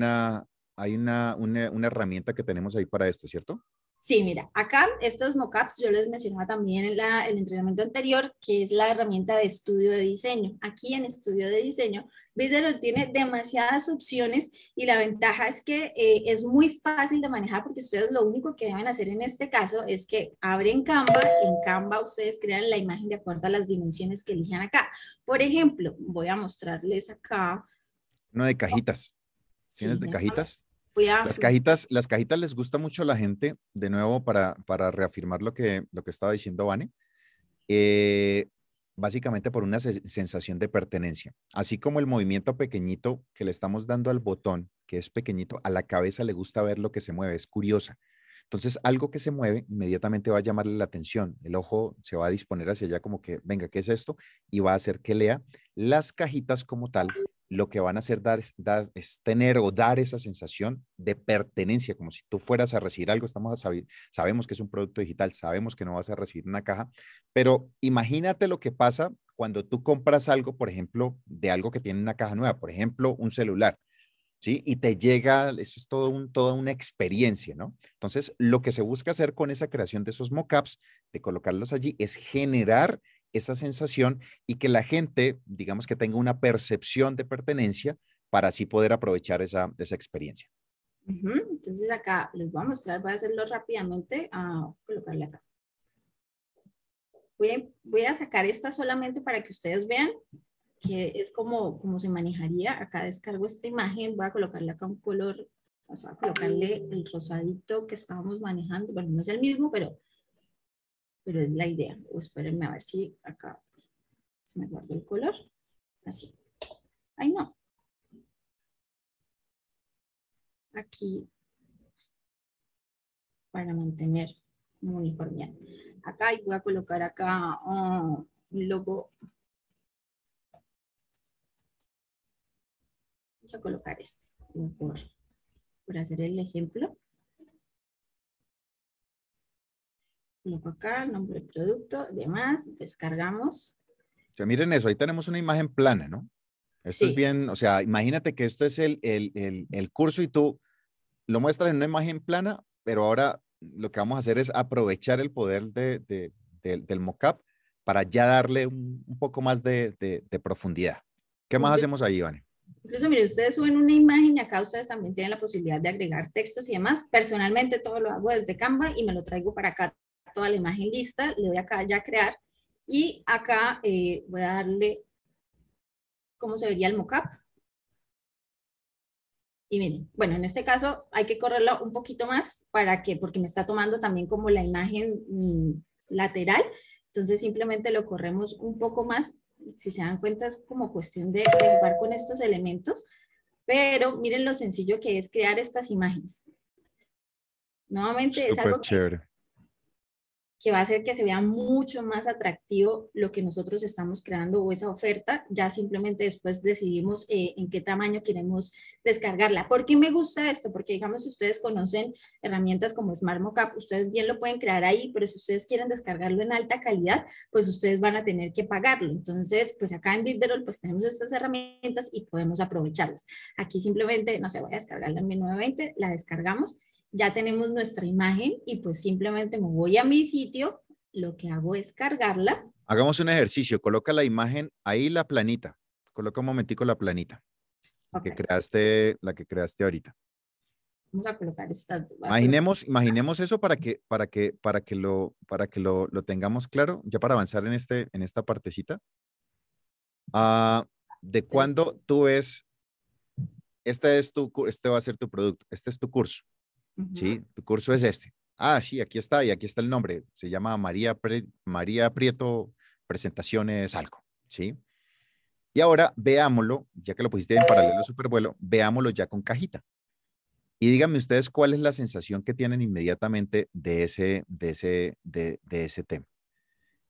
hay una herramienta que tenemos ahí para esto, ¿cierto? Sí, mira, acá estos mockups, yo les mencionaba también en el entrenamiento anterior, que es la herramienta de estudio de diseño. Aquí en estudio de diseño, Builder tiene demasiadas opciones y la ventaja es que eh, es muy fácil de manejar porque ustedes lo único que deben hacer en este caso es que abren Canva y en Canva ustedes crean la imagen de acuerdo a las dimensiones que elijan acá. Por ejemplo, voy a mostrarles acá. una de cajitas. ¿Tienes de cajitas? Pues, las cajitas, las cajitas les gusta mucho a la gente, de nuevo, para, reafirmar lo que, lo que estaba diciendo Vane, eh, básicamente por una sensación de pertenencia. Así como el movimiento pequeñito que le estamos dando al botón, que es pequeñito, a la cabeza le gusta ver lo que se mueve, es curiosa. Entonces, algo que se mueve inmediatamente va a llamarle la atención. El ojo se va a disponer hacia allá como que, venga, ¿qué es esto? Y va a hacer que lea. Las cajitas como tal lo que van a hacer dar, es tener o dar esa sensación de pertenencia, como si tú fueras a recibir algo. Estamos sabemos que es un producto digital, sabemos que no vas a recibir una caja, pero imagínate lo que pasa cuando tú compras algo, por ejemplo, de algo que tiene una caja nueva, por ejemplo, un celular. ¿Sí? Y te llega, eso es todo un, toda una experiencia, ¿no? Entonces, lo que se busca hacer con esa creación de esos mockups, de colocarlos allí, es generar esa sensación y que la gente, digamos que tenga una percepción de pertenencia para así poder aprovechar esa, esa experiencia. Entonces acá les voy a mostrar, voy a hacerlo rápidamente, ah, a colocarle acá. Voy a, voy a, sacar esta solamente para que ustedes vean que es como, como se manejaría. Acá descargo esta imagen, voy a colocarle acá un color, o sea, voy a colocarle el rosadito que estábamos manejando. Bueno, no es el mismo, pero pero es la idea. espérenme a ver si acá se me guardó el color. Así. Ay, no. Aquí para mantener uniformidad. Acá y voy a colocar acá ah, un logo. Vamos a colocar esto por hacer el ejemplo. coloco acá, nombre del producto, demás, descargamos. miren eso, ahí tenemos una imagen plana, ¿no? Esto es bien, o sea, imagínate que esto es el, curso y tú lo muestras en una imagen plana, pero ahora lo que vamos a hacer es aprovechar el poder de, de, del mockup para ya darle un, poco más de, profundidad. ¿Qué más hacemos ahí, Iván? Incluso, miren, ustedes suben una imagen y acá ustedes también tienen la posibilidad de agregar textos y demás. Personalmente todo lo hago desde Canva y me lo traigo para acá toda la imagen lista, le doy acá ya crear y acá eh, voy a darle cómo se vería el mockup. Y miren, bueno, en este caso hay que correrlo un poquito más para que, porque me está tomando también como la imagen mm, lateral, entonces simplemente lo corremos un poco más. Si se dan cuenta es como cuestión de, jugar con estos elementos, pero miren lo sencillo que es crear estas imágenes. Nuevamente es algo chévere que va a hacer que se vea mucho más atractivo lo que nosotros estamos creando o esa oferta. Ya simplemente después decidimos eh, en qué tamaño queremos descargarla. ¿Por qué me gusta esto? Porque digamos, si ustedes conocen herramientas como Smart Mockup, ustedes bien lo pueden crear ahí, pero si ustedes quieren descargarlo en alta calidad, pues ustedes van a tener que pagarlo. Entonces, pues acá en Builderall, pues tenemos estas herramientas y podemos aprovecharlas. Aquí simplemente, no sé, voy a descargarla en mi la descargamos ya tenemos nuestra imagen y pues simplemente me voy a mi sitio, lo que hago es cargarla. Hagamos un ejercicio, coloca la imagen ahí la planita, coloca un momentico la planita, la que creaste, la que creaste ahorita. Vamos a colocar esta. Imaginemos, imaginemos eso para que, para que, para que lo, para que lo, tengamos claro, ya para avanzar en este, en esta partecita. Ah, de cuando tú ves, esta es tu, este va a ser tu producto, este es tu curso. Sí, tu curso es este. Ah, sí, aquí está y aquí está el nombre. Se llama María, María Prieto Presentaciones Algo. Sí. Y ahora veámoslo, ya que lo pusiste en paralelo vuelo veámoslo ya con cajita. Y díganme ustedes cuál es la sensación que tienen inmediatamente de ese, de ese, de, de ese tema.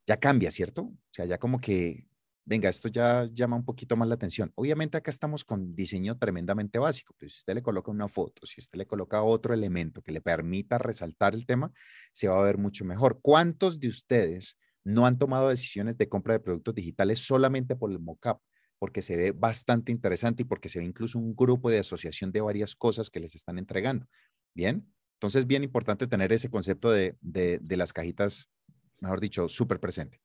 Ya cambia, ¿cierto? O sea, ya como que venga, esto ya llama un poquito más la atención. Obviamente acá estamos con diseño tremendamente básico, pero si usted le coloca una foto, si usted le coloca otro elemento que le permita resaltar el tema, se va a ver mucho mejor. ¿Cuántos de ustedes no han tomado decisiones de compra de productos digitales solamente por el mockup? porque se ve bastante interesante y porque se ve incluso un grupo de asociación de varias cosas que les están entregando. Bien, entonces bien importante tener ese concepto de, de las cajitas, mejor dicho, súper presente.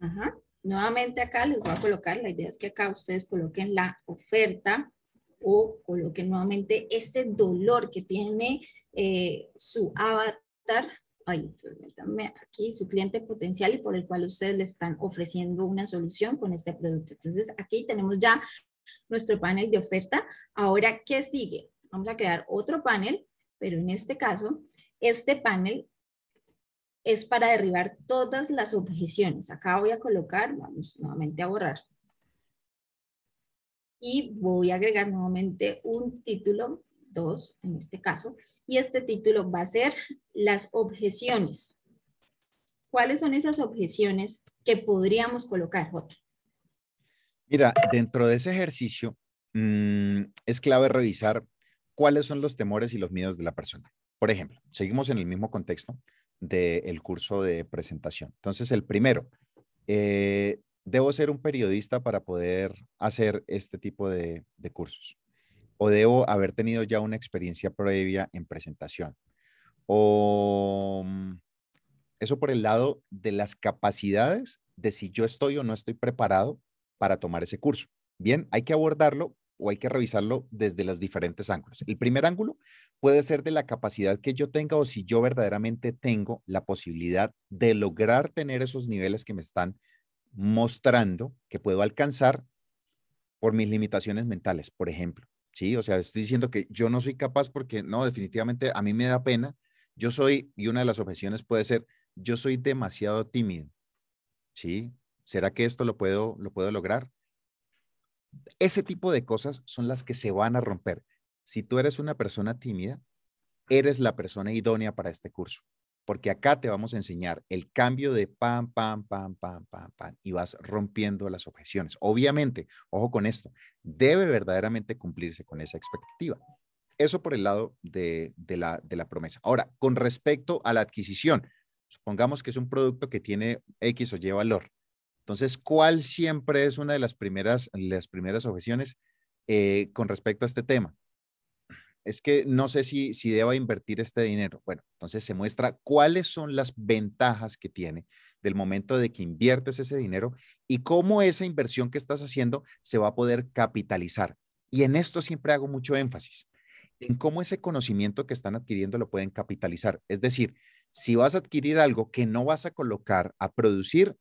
Ajá. Nuevamente acá les voy a colocar, la idea es que acá ustedes coloquen la oferta o coloquen nuevamente ese dolor que tiene eh, su avatar, ay, aquí su cliente potencial y por el cual ustedes le están ofreciendo una solución con este producto. Entonces aquí tenemos ya nuestro panel de oferta. Ahora, ¿qué sigue? Vamos a crear otro panel, pero en este caso, este panel es para derribar todas las objeciones. Acá voy a colocar, vamos nuevamente a borrar. Y voy a agregar nuevamente un título, dos en este caso, y este título va a ser las objeciones. ¿Cuáles son esas objeciones que podríamos colocar, Jota? Mira, dentro de ese ejercicio mm, es clave revisar cuáles son los temores y los miedos de la persona. Por ejemplo, seguimos en el mismo contexto, del curso de presentación. Entonces, el primero, eh, ¿debo ser un periodista para poder hacer este tipo de, de cursos? ¿O debo haber tenido ya una experiencia previa en presentación? ¿O mm, eso por el lado de las capacidades de si yo estoy o no estoy preparado para tomar ese curso? Bien, hay que abordarlo o hay que revisarlo desde los diferentes ángulos. El primer ángulo puede ser de la capacidad que yo tenga o si yo verdaderamente tengo la posibilidad de lograr tener esos niveles que me están mostrando que puedo alcanzar por mis limitaciones mentales, por ejemplo. Sí, o sea, estoy diciendo que yo no soy capaz porque no, definitivamente a mí me da pena. Yo soy, y una de las objeciones puede ser, yo soy demasiado tímido. ¿sí? ¿Será que esto lo puedo, lo puedo lograr? Ese tipo de cosas son las que se van a romper. Si tú eres una persona tímida, eres la persona idónea para este curso, porque acá te vamos a enseñar el cambio de pam, pam, pam, pam, pam, pam, y vas rompiendo las objeciones. Obviamente, ojo con esto, debe verdaderamente cumplirse con esa expectativa. Eso por el lado la, de la promesa. Ahora, con respecto a la adquisición, supongamos que es un producto que tiene X o Y valor. Entonces, ¿cuál siempre es una de las primeras, las primeras objeciones eh, con respecto a este tema? Es que no sé si, si deba invertir este dinero. Bueno, entonces se muestra cuáles son las ventajas que tiene del momento de que inviertes ese dinero y cómo esa inversión que estás haciendo se va a poder capitalizar. Y en esto siempre hago mucho énfasis, en cómo ese conocimiento que están adquiriendo lo pueden capitalizar. Es decir, si vas a adquirir algo que no vas a colocar a producir,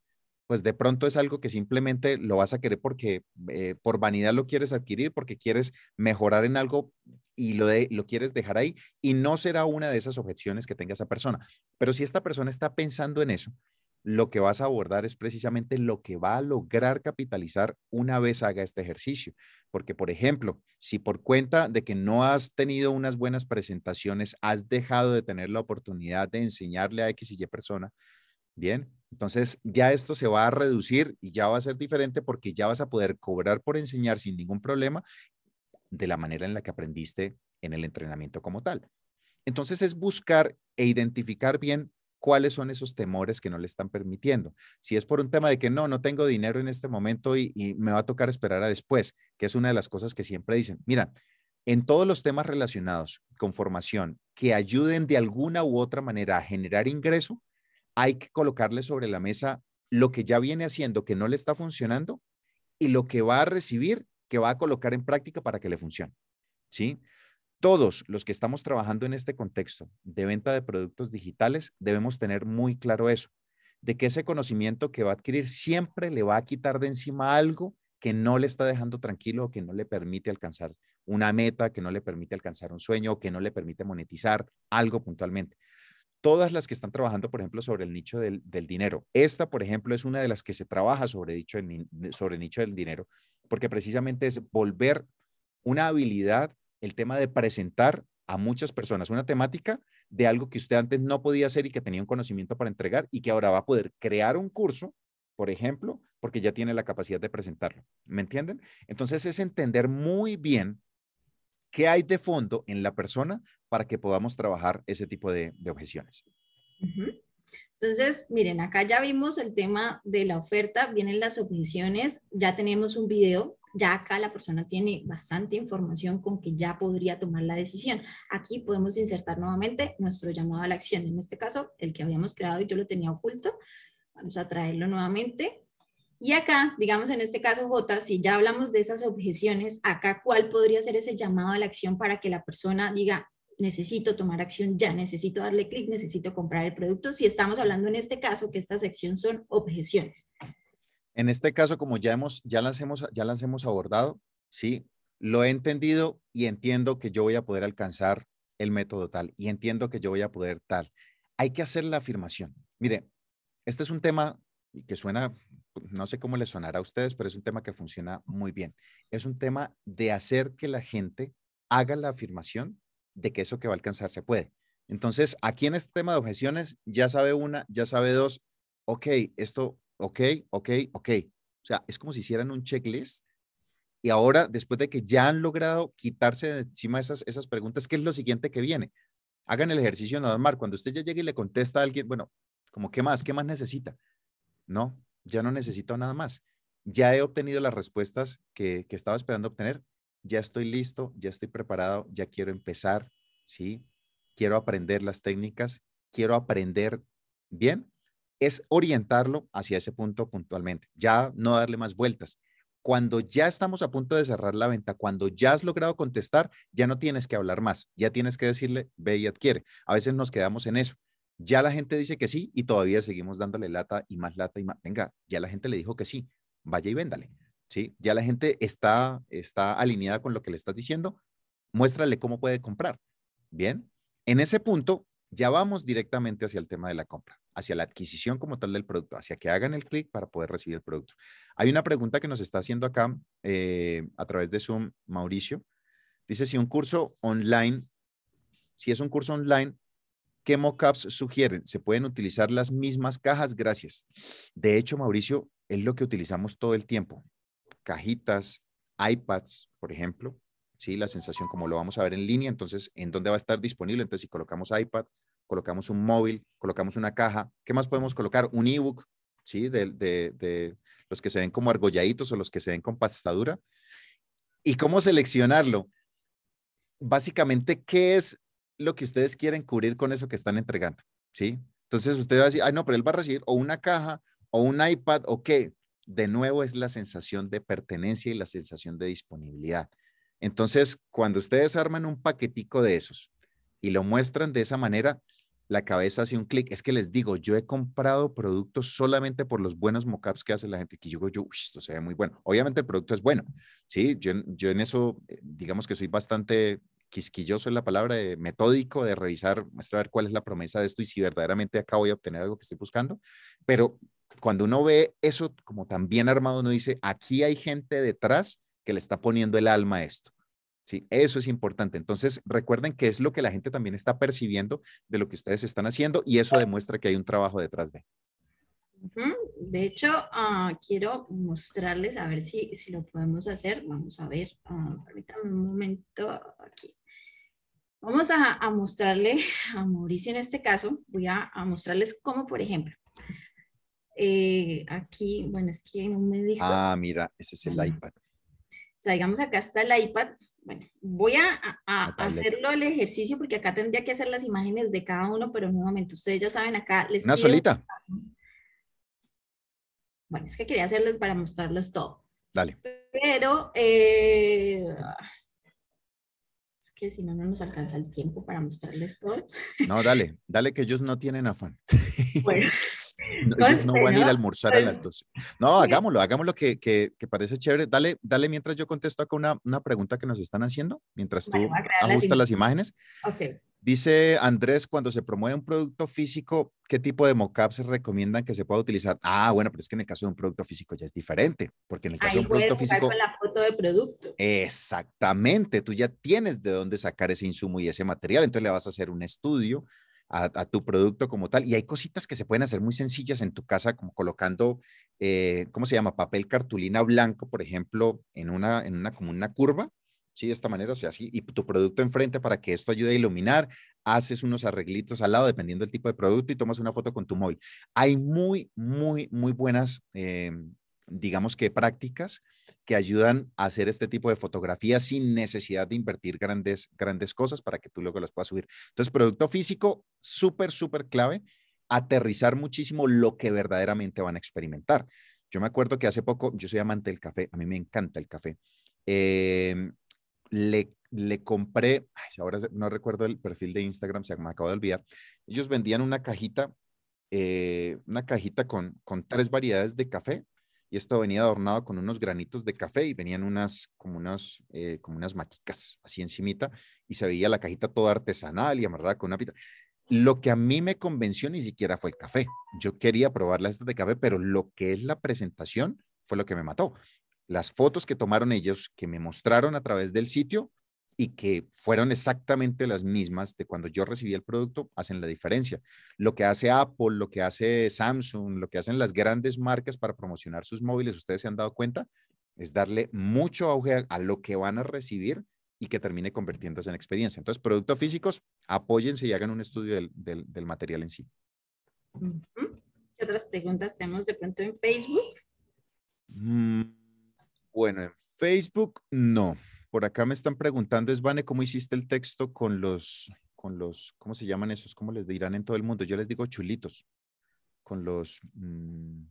pues de pronto es algo que simplemente lo vas a querer porque eh, por vanidad lo quieres adquirir, porque quieres mejorar en algo y lo, lo quieres dejar ahí y no será una de esas objeciones que tenga esa persona. Pero si esta persona está pensando en eso, lo que vas a abordar es precisamente lo que va a lograr capitalizar una vez haga este ejercicio. Porque, por ejemplo, si por cuenta de que no has tenido unas buenas presentaciones, has dejado de tener la oportunidad de enseñarle a X y Y persona, bien, entonces, ya esto se va a reducir y ya va a ser diferente porque ya vas a poder cobrar por enseñar sin ningún problema de la manera en la que aprendiste en el entrenamiento como tal. Entonces, es buscar e identificar bien cuáles son esos temores que no le están permitiendo. Si es por un tema de que no, no tengo dinero en este momento y, me va a tocar esperar a después, que es una de las cosas que siempre dicen. Mira, en todos los temas relacionados con formación que ayuden de alguna u otra manera a generar ingreso, hay que colocarle sobre la mesa lo que ya viene haciendo que no le está funcionando y lo que va a recibir que va a colocar en práctica para que le funcione. ¿Sí? Todos los que estamos trabajando en este contexto de venta de productos digitales debemos tener muy claro eso, de que ese conocimiento que va a adquirir siempre le va a quitar de encima algo que no le está dejando tranquilo que no le permite alcanzar una meta, que no le permite alcanzar un sueño que no le permite monetizar algo puntualmente todas las que están trabajando, por ejemplo, sobre el nicho del, dinero. Esta, por ejemplo, es una de las que se trabaja sobre, dicho, sobre el nicho del dinero, porque precisamente es volver una habilidad, el tema de presentar a muchas personas una temática de algo que usted antes no podía hacer y que tenía un conocimiento para entregar y que ahora va a poder crear un curso, por ejemplo, porque ya tiene la capacidad de presentarlo. ¿Me entienden? Entonces es entender muy bien qué hay de fondo en la persona para que podamos trabajar ese tipo de, objeciones. Entonces, miren, acá ya vimos el tema de la oferta, vienen las objeciones, ya tenemos un video, ya acá la persona tiene bastante información con que ya podría tomar la decisión. Aquí podemos insertar nuevamente nuestro llamado a la acción, en este caso el que habíamos creado y yo lo tenía oculto. Vamos a traerlo nuevamente y acá, digamos en este caso, J, si ya hablamos de esas objeciones, acá, ¿cuál podría ser ese llamado a la acción para que la persona diga, necesito tomar acción ya, necesito darle clic, necesito comprar el producto, si estamos hablando en este caso que esta sección son objeciones. En este caso, como ya, hemos, ya, las, hemos, ya las hemos abordado, sí, lo he entendido y entiendo que yo voy a poder alcanzar el método tal y entiendo que yo voy a poder tal. Hay que hacer la afirmación. Mire, este es un tema que suena no sé cómo les sonará a ustedes, pero es un tema que funciona muy bien. Es un tema de hacer que la gente haga la afirmación de que eso que va a alcanzar se puede. Entonces, aquí en este tema de objeciones, ya sabe una, ya sabe dos, ok, esto, ok, ok, ok. O sea, es como si hicieran un checklist y ahora, después de que ya han logrado quitarse encima esas, esas preguntas, ¿qué es lo siguiente que viene? Hagan el ejercicio mar Cuando usted ya llegue y le contesta a alguien, bueno, como, ¿qué más? ¿Qué más necesita? ¿No? ya no necesito nada más. Ya he obtenido las respuestas que, que estaba esperando obtener, ya estoy listo, ya estoy preparado, ya quiero empezar, ¿sí? Quiero aprender las técnicas, quiero aprender bien, es orientarlo hacia ese punto puntualmente, ya no darle más vueltas. Cuando ya estamos a punto de cerrar la venta, cuando ya has logrado contestar, ya no tienes que hablar más, ya tienes que decirle, ve y adquiere. A veces nos quedamos en eso. Ya la gente dice que sí y todavía seguimos dándole lata y más lata y más. Venga, ya la gente le dijo que sí, vaya y véndale. ¿sí? Ya la gente está, está alineada con lo que le estás diciendo, muéstrale cómo puede comprar. Bien, en ese punto ya vamos directamente hacia el tema de la compra, hacia la adquisición como tal del producto, hacia que hagan el clic para poder recibir el producto. Hay una pregunta que nos está haciendo acá eh, a través de Zoom, Mauricio. Dice si un curso online, si es un curso online, ¿Qué mockups sugieren? ¿Se pueden utilizar las mismas cajas? Gracias. De hecho, Mauricio, es lo que utilizamos todo el tiempo. Cajitas, iPads, por ejemplo. Sí, la sensación como lo vamos a ver en línea, entonces, ¿en dónde va a estar disponible? Entonces, si colocamos iPad, colocamos un móvil, colocamos una caja, ¿qué más podemos colocar? Un ebook, ¿sí? De, de los que se ven como argolladitos o los que se ven con pastadura. ¿Y cómo seleccionarlo? Básicamente, ¿qué es lo que ustedes quieren cubrir con eso que están entregando, ¿sí? Entonces usted va a decir, ay, no, pero él va a recibir o una caja o un iPad o qué. De nuevo es la sensación de pertenencia y la sensación de disponibilidad. Entonces, cuando ustedes arman un paquetico de esos y lo muestran de esa manera, la cabeza hace un clic. Es que les digo, yo he comprado productos solamente por los buenos mockups que hace la gente, que yo digo, esto se ve muy bueno. Obviamente el producto es bueno, ¿sí? yo en eso, eh, digamos que soy bastante quisquilloso es la palabra, de eh, metódico, de revisar, muestra ver cuál es la promesa de esto y si verdaderamente acá voy a obtener algo que estoy buscando. Pero cuando uno ve eso como tan bien armado, uno dice, aquí hay gente detrás que le está poniendo el alma a esto. Sí, eso es importante. Entonces, recuerden que es lo que la gente también está percibiendo de lo que ustedes están haciendo y eso demuestra que hay un trabajo detrás de. De hecho, ah, quiero mostrarles, a ver si, si lo podemos hacer. Vamos a ver, ah, permítanme un momento aquí. Vamos a, mostrarle a Mauricio en este caso, voy a, mostrarles cómo, por ejemplo, eh, aquí, bueno, es que no me dijo. Ah, mira, ese es el iPad. O sea, digamos, acá está el iPad. Bueno, voy a, hacerlo el ejercicio porque acá tendría que hacer las imágenes de cada uno, pero nuevamente, ustedes ya saben, acá les. Una solita. Bueno, es que quería hacerles para mostrarles todo. Dale. Pero, eh, si no, no nos alcanza el tiempo para mostrarles todo. No, dale, dale que ellos no tienen afán. Bueno, No, van a ir a almorzar a las 12. Pues no, hagámoslo, hagámoslo que, que, que, parece chévere. Dale, dale mientras yo contesto acá una, una pregunta que nos están haciendo, mientras tú ajustas las, imágenes. Dice Andrés, cuando se promueve un producto físico, ¿qué tipo de mockups se recomiendan que se pueda utilizar? Ah, bueno, pero es que en el caso de un producto físico ya es diferente, porque en el caso de un producto físico... la foto de producto. Exactamente, tú ya tienes de dónde sacar ese insumo y ese material, entonces le vas a hacer un estudio, a, tu producto como tal. Y hay cositas que se pueden hacer muy sencillas en tu casa, como colocando, eh, ¿cómo se llama? Papel cartulina blanco, por ejemplo, en una, en una, como una curva, ¿sí? De esta manera, o sea, así, y tu producto enfrente para que esto ayude a iluminar. Haces unos arreglitos al lado, dependiendo del tipo de producto, y tomas una foto con tu móvil. Hay muy, muy, muy buenas em, digamos que prácticas que ayudan a hacer este tipo de fotografía sin necesidad de invertir grandes, grandes cosas para que tú luego las puedas subir. Entonces, producto físico, súper, súper clave, aterrizar muchísimo lo que verdaderamente van a experimentar. Yo me acuerdo que hace poco, yo soy amante del café, a mí me encanta el café. Em, le, le, compré, ahora no recuerdo el perfil de Instagram, se me acabo de olvidar. Ellos vendían una cajita, eh, una cajita con, con tres variedades de café y esto venía adornado con unos granitos de café y venían unas como unas eh, como unas maticas así encimita y se veía la cajita toda artesanal y amarrada con una pita. Lo que a mí me convenció ni siquiera fue el café. Yo quería probar las de café, pero lo que es la presentación fue lo que me mató. Las fotos que tomaron ellos, que me mostraron a través del sitio, y que fueron exactamente las mismas de cuando yo recibí el producto, hacen la diferencia. Lo que hace Apple, lo que hace Samsung, lo que hacen las grandes marcas para promocionar sus móviles, ustedes se han dado cuenta, es darle mucho auge a lo que van a recibir y que termine convirtiéndose en experiencia. Entonces, productos físicos, apóyense y hagan un estudio del, material en sí. ¿Qué otras preguntas tenemos de pronto en Facebook? Mm, bueno, en Facebook no. Por acá me están preguntando, es Vane, ¿cómo hiciste el texto con los, con los, ¿cómo se llaman esos? ¿Cómo les dirán en todo el mundo? Yo les digo chulitos, con los, mm,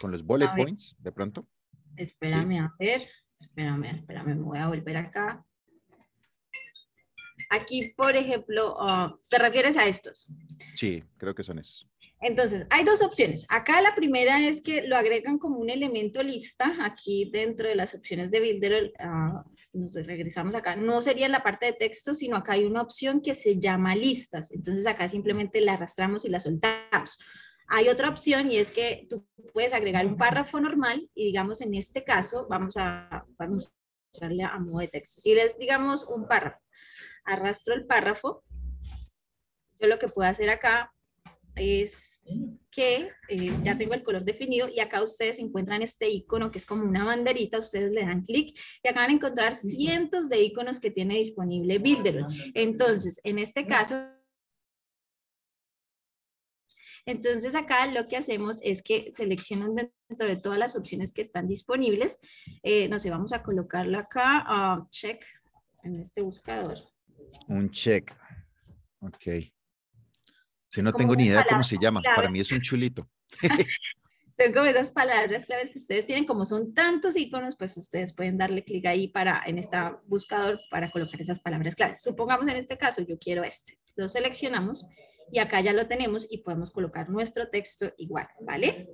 con los bullet points, de pronto. Espérame, a ver, espérame, espérame, me voy a volver acá. Aquí, por ejemplo, ah, ¿te refieres a estos? Sí, creo que son esos. Entonces, hay dos opciones. Acá la primera es que lo agregan como un elemento lista aquí dentro de las opciones de Builder ah, nos regresamos acá, no sería en la parte de texto, sino acá hay una opción que se llama listas. Entonces acá simplemente la arrastramos y la soltamos. Hay otra opción y es que tú puedes agregar un párrafo normal y digamos en este caso vamos a, vamos a mostrarle a modo de texto. Si les digamos un párrafo, arrastro el párrafo, yo lo que puedo hacer acá es que eh, ya tengo el color definido y acá ustedes encuentran este icono que es como una banderita, ustedes le dan clic y acá van a encontrar cientos de iconos que tiene disponible Builder. Entonces, en este caso, entonces acá lo que hacemos es que seleccionan dentro de todas las opciones que están disponibles. Eh, no sé, vamos a colocarlo acá, a ah, check, en este buscador. Un check, ok. Si no tengo ni idea cómo se llama, para mí es un chulito. son como esas palabras claves que ustedes tienen, como son tantos iconos, pues ustedes pueden darle clic ahí para en este buscador para colocar esas palabras claves. Supongamos en este caso, yo quiero este. Lo seleccionamos y acá ya lo tenemos y podemos colocar nuestro texto igual, ¿vale?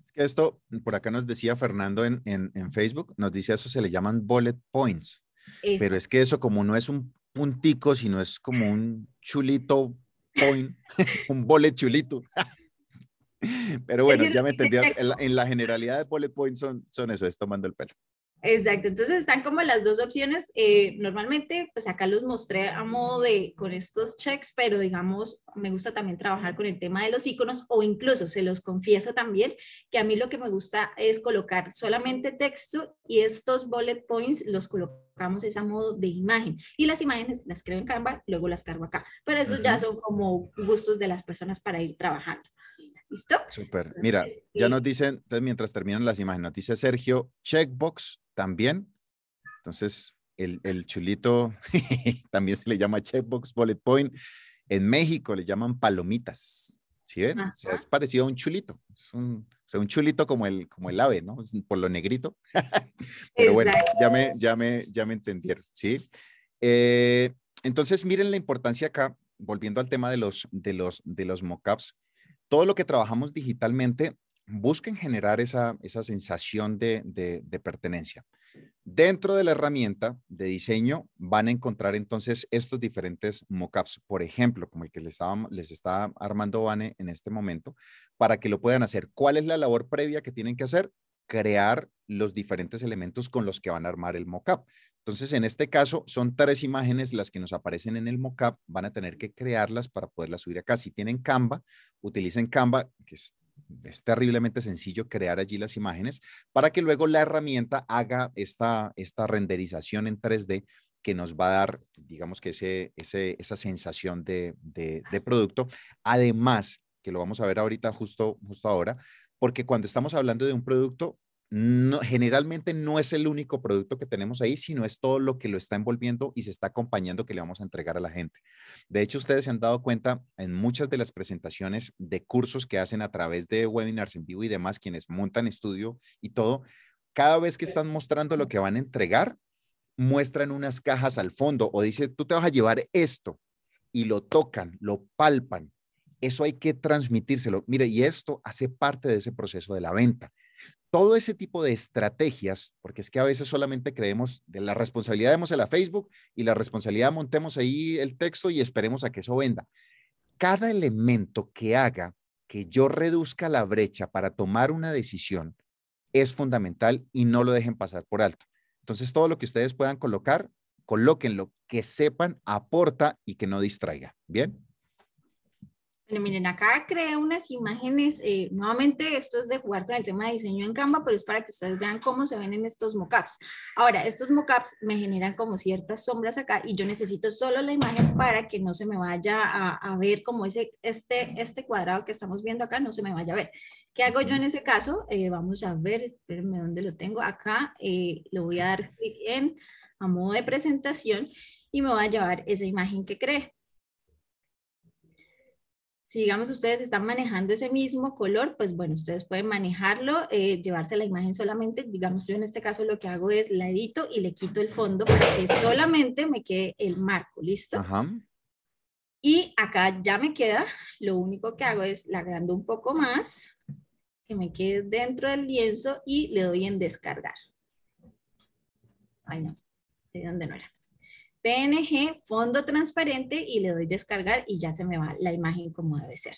Es que esto, por acá nos decía Fernando en, en, en Facebook, nos dice eso se le llaman bullet points. Pero es que eso como no es un puntico, sino es como un chulito point, un bullet chulito. Pero bueno, ya me entendí, En la, generalidad de bullet points son, son eso, es tomando el pelo. Exacto, entonces están como las dos opciones. Eh, normalmente, pues acá los mostré a modo de con estos checks, pero digamos, me gusta también trabajar con el tema de los iconos o incluso, se los confieso también, que a mí lo que me gusta es colocar solamente texto y estos bullet points los colocamos es a modo de imagen. Y las imágenes las creo en Canva, luego las cargo acá. Pero esos ya son como gustos de las personas para ir trabajando. ¿Listo? Súper. Mira, ya eh, nos dicen, entonces mientras terminan las imágenes, dice Sergio, checkbox también. Entonces, el, chulito también se le llama checkbox bullet point. En México le llaman palomitas. ¿Sí ven? O sea, es parecido a un chulito. Es un, o sea, un chulito como el, como el ave, ¿no? Por lo negrito. Pero bueno, ya me, ya me, ya entendieron, ¿sí? Eh, entonces, miren la importancia acá, volviendo al tema de los, de los, de los mockups. Todo lo que trabajamos digitalmente busquen generar esa, sensación de, pertenencia. Dentro de la herramienta de diseño van a encontrar entonces estos diferentes mockups, por ejemplo, como el que les, estaba, les está armando Vane en este momento, para que lo puedan hacer. ¿Cuál es la labor previa que tienen que hacer? Crear los diferentes elementos con los que van a armar el mockup. Entonces, en este caso, son tres imágenes las que nos aparecen en el mockup. Van a tener que crearlas para poderlas subir acá. Si tienen Canva, utilicen Canva, que es es terriblemente sencillo crear allí las imágenes para que luego la herramienta haga esta, esta renderización en 3D que nos va a dar, digamos que ese, esa sensación de, producto. Además, que lo vamos a ver ahorita justo, justo ahora, porque cuando estamos hablando de un producto, generalmente no es el único producto que tenemos ahí, sino es todo lo que lo está envolviendo y se está acompañando que le vamos a entregar a la gente. De hecho, ustedes se han dado cuenta en muchas de las presentaciones de cursos que hacen a través de webinars en vivo y demás, quienes montan estudio y todo, cada vez que están mostrando lo que van a entregar, muestran unas cajas al fondo o dice, tú te vas a llevar esto y lo tocan, lo palpan. Eso hay que transmitírselo. Mire, y esto hace parte de ese proceso de la venta todo ese tipo de estrategias, porque es que a veces solamente creemos de la responsabilidad, en a Facebook y la responsabilidad montemos ahí el texto y esperemos a que eso venda. Cada elemento que haga que yo reduzca la brecha para tomar una decisión es fundamental y no lo dejen pasar por alto. Entonces, todo lo que ustedes puedan colocar, colóquenlo, que sepan, aporta y que no distraiga. Bien miren, acá creé unas imágenes, eh, nuevamente esto es de jugar con el tema de diseño en Canva, pero es para que ustedes vean cómo se ven en estos mockups. Ahora, estos mockups me generan como ciertas sombras acá y yo necesito solo la imagen para que no se me vaya a, ver como ese, este, este cuadrado que estamos viendo acá, no se me vaya a ver. ¿Qué hago yo en ese caso? Eh, vamos a ver, espérenme dónde lo tengo. Acá eh, lo voy a dar clic en a modo de presentación y me va a llevar esa imagen que creé. Si digamos ustedes están manejando ese mismo color, pues bueno, ustedes pueden manejarlo, eh, llevarse la imagen solamente. Digamos, yo en este caso lo que hago es la edito y le quito el fondo para que solamente me quede el marco, ¿listo? Y acá ya me queda, lo único que hago es la agrando un poco más, que me quede dentro del lienzo y le doy en descargar. Ay no, de dónde no era. PNG, fondo transparente y le doy descargar y ya se me va la imagen como debe ser.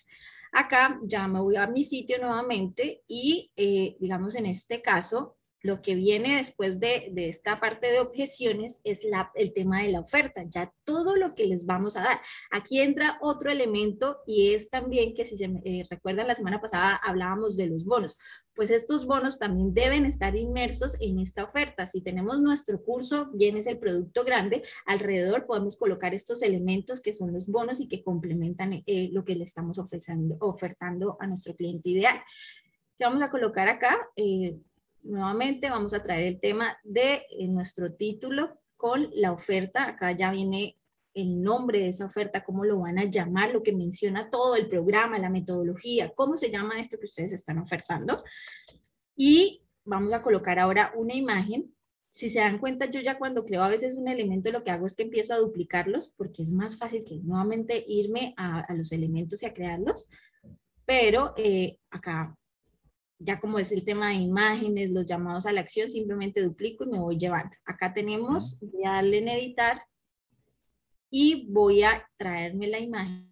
Acá ya me voy a mi sitio nuevamente y eh, digamos en este caso lo que viene después de, esta parte de objeciones es el tema de la oferta, ya todo lo que les vamos a dar. Aquí entra otro elemento y es también que si se eh, recuerdan la semana pasada hablábamos de los bonos, pues estos bonos también deben estar inmersos en esta oferta. Si tenemos nuestro curso, bien es el producto grande, alrededor podemos colocar estos elementos que son los bonos y que complementan eh, lo que le estamos ofreciendo, ofertando a nuestro cliente ideal. ¿Qué vamos a colocar acá? Eh, nuevamente vamos a traer el tema de eh, nuestro título con la oferta. Acá ya viene el nombre de esa oferta, cómo lo van a llamar, lo que menciona todo el programa, la metodología, cómo se llama esto que ustedes están ofertando. Y vamos a colocar ahora una imagen. Si se dan cuenta, yo ya cuando creo a veces un elemento, lo que hago es que empiezo a duplicarlos porque es más fácil que nuevamente irme a, los elementos y a crearlos. Pero eh, acá ya como es el tema de imágenes, los llamados a la acción, simplemente duplico y me voy llevando. Acá tenemos, voy a darle en editar y voy a traerme la imagen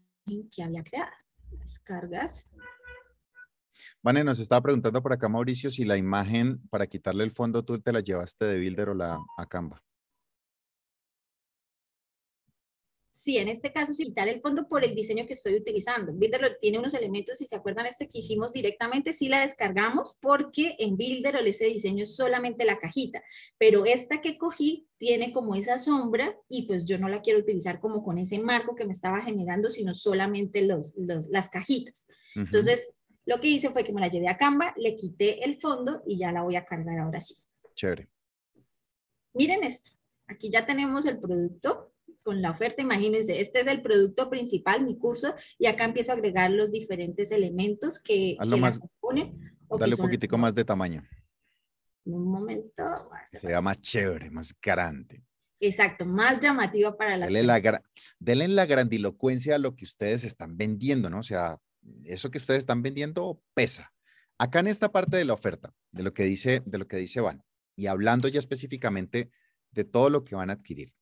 que había creado. Las cargas. Vane, nos estaba preguntando por acá Mauricio si la imagen para quitarle el fondo tú te la llevaste de Builder o la a Canva. Sí, en este caso, se quitar el fondo por el diseño que estoy utilizando. Builder tiene unos elementos, si se acuerdan, este que hicimos directamente, si la descargamos porque en Builder ese diseño es solamente la cajita, pero esta que cogí tiene como esa sombra y pues yo no la quiero utilizar como con ese marco que me estaba generando, sino solamente las cajitas. Entonces, lo que hice fue que me la llevé a Canva, le quité el fondo y ya la voy a cargar ahora sí. Chévere. Miren esto. Aquí ya tenemos el producto con la oferta, imagínense, este es el producto principal, mi curso, y acá empiezo a agregar los diferentes elementos que, que más, componen. dale un poquitico más de tamaño. Un momento. Se vea más chévere, más grande. Exacto, más llamativa para las dele la Denle la grandilocuencia a lo que ustedes están vendiendo, ¿no? O sea, eso que ustedes están vendiendo pesa. Acá en esta parte de la oferta, de lo que dice, de lo que dice Van, y hablando ya específicamente de todo lo que van a adquirir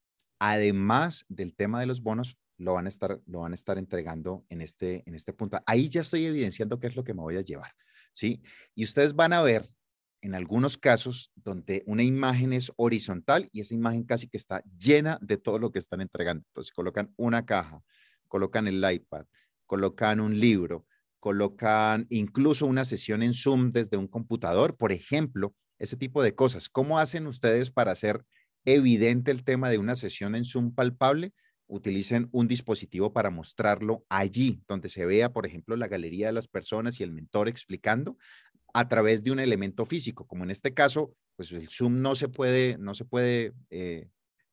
además del tema de los bonos, lo van a estar, lo van a estar entregando en este, en este punto. Ahí ya estoy evidenciando qué es lo que me voy a llevar, ¿sí? Y ustedes van a ver en algunos casos donde una imagen es horizontal y esa imagen casi que está llena de todo lo que están entregando. Entonces colocan una caja, colocan el iPad, colocan un libro, colocan incluso una sesión en Zoom desde un computador, por ejemplo, ese tipo de cosas. ¿Cómo hacen ustedes para hacer evidente el tema de una sesión en Zoom palpable, utilicen un dispositivo para mostrarlo allí, donde se vea, por ejemplo, la galería de las personas y el mentor explicando a través de un elemento físico, como en este caso, pues el Zoom no se puede, no se puede, eh,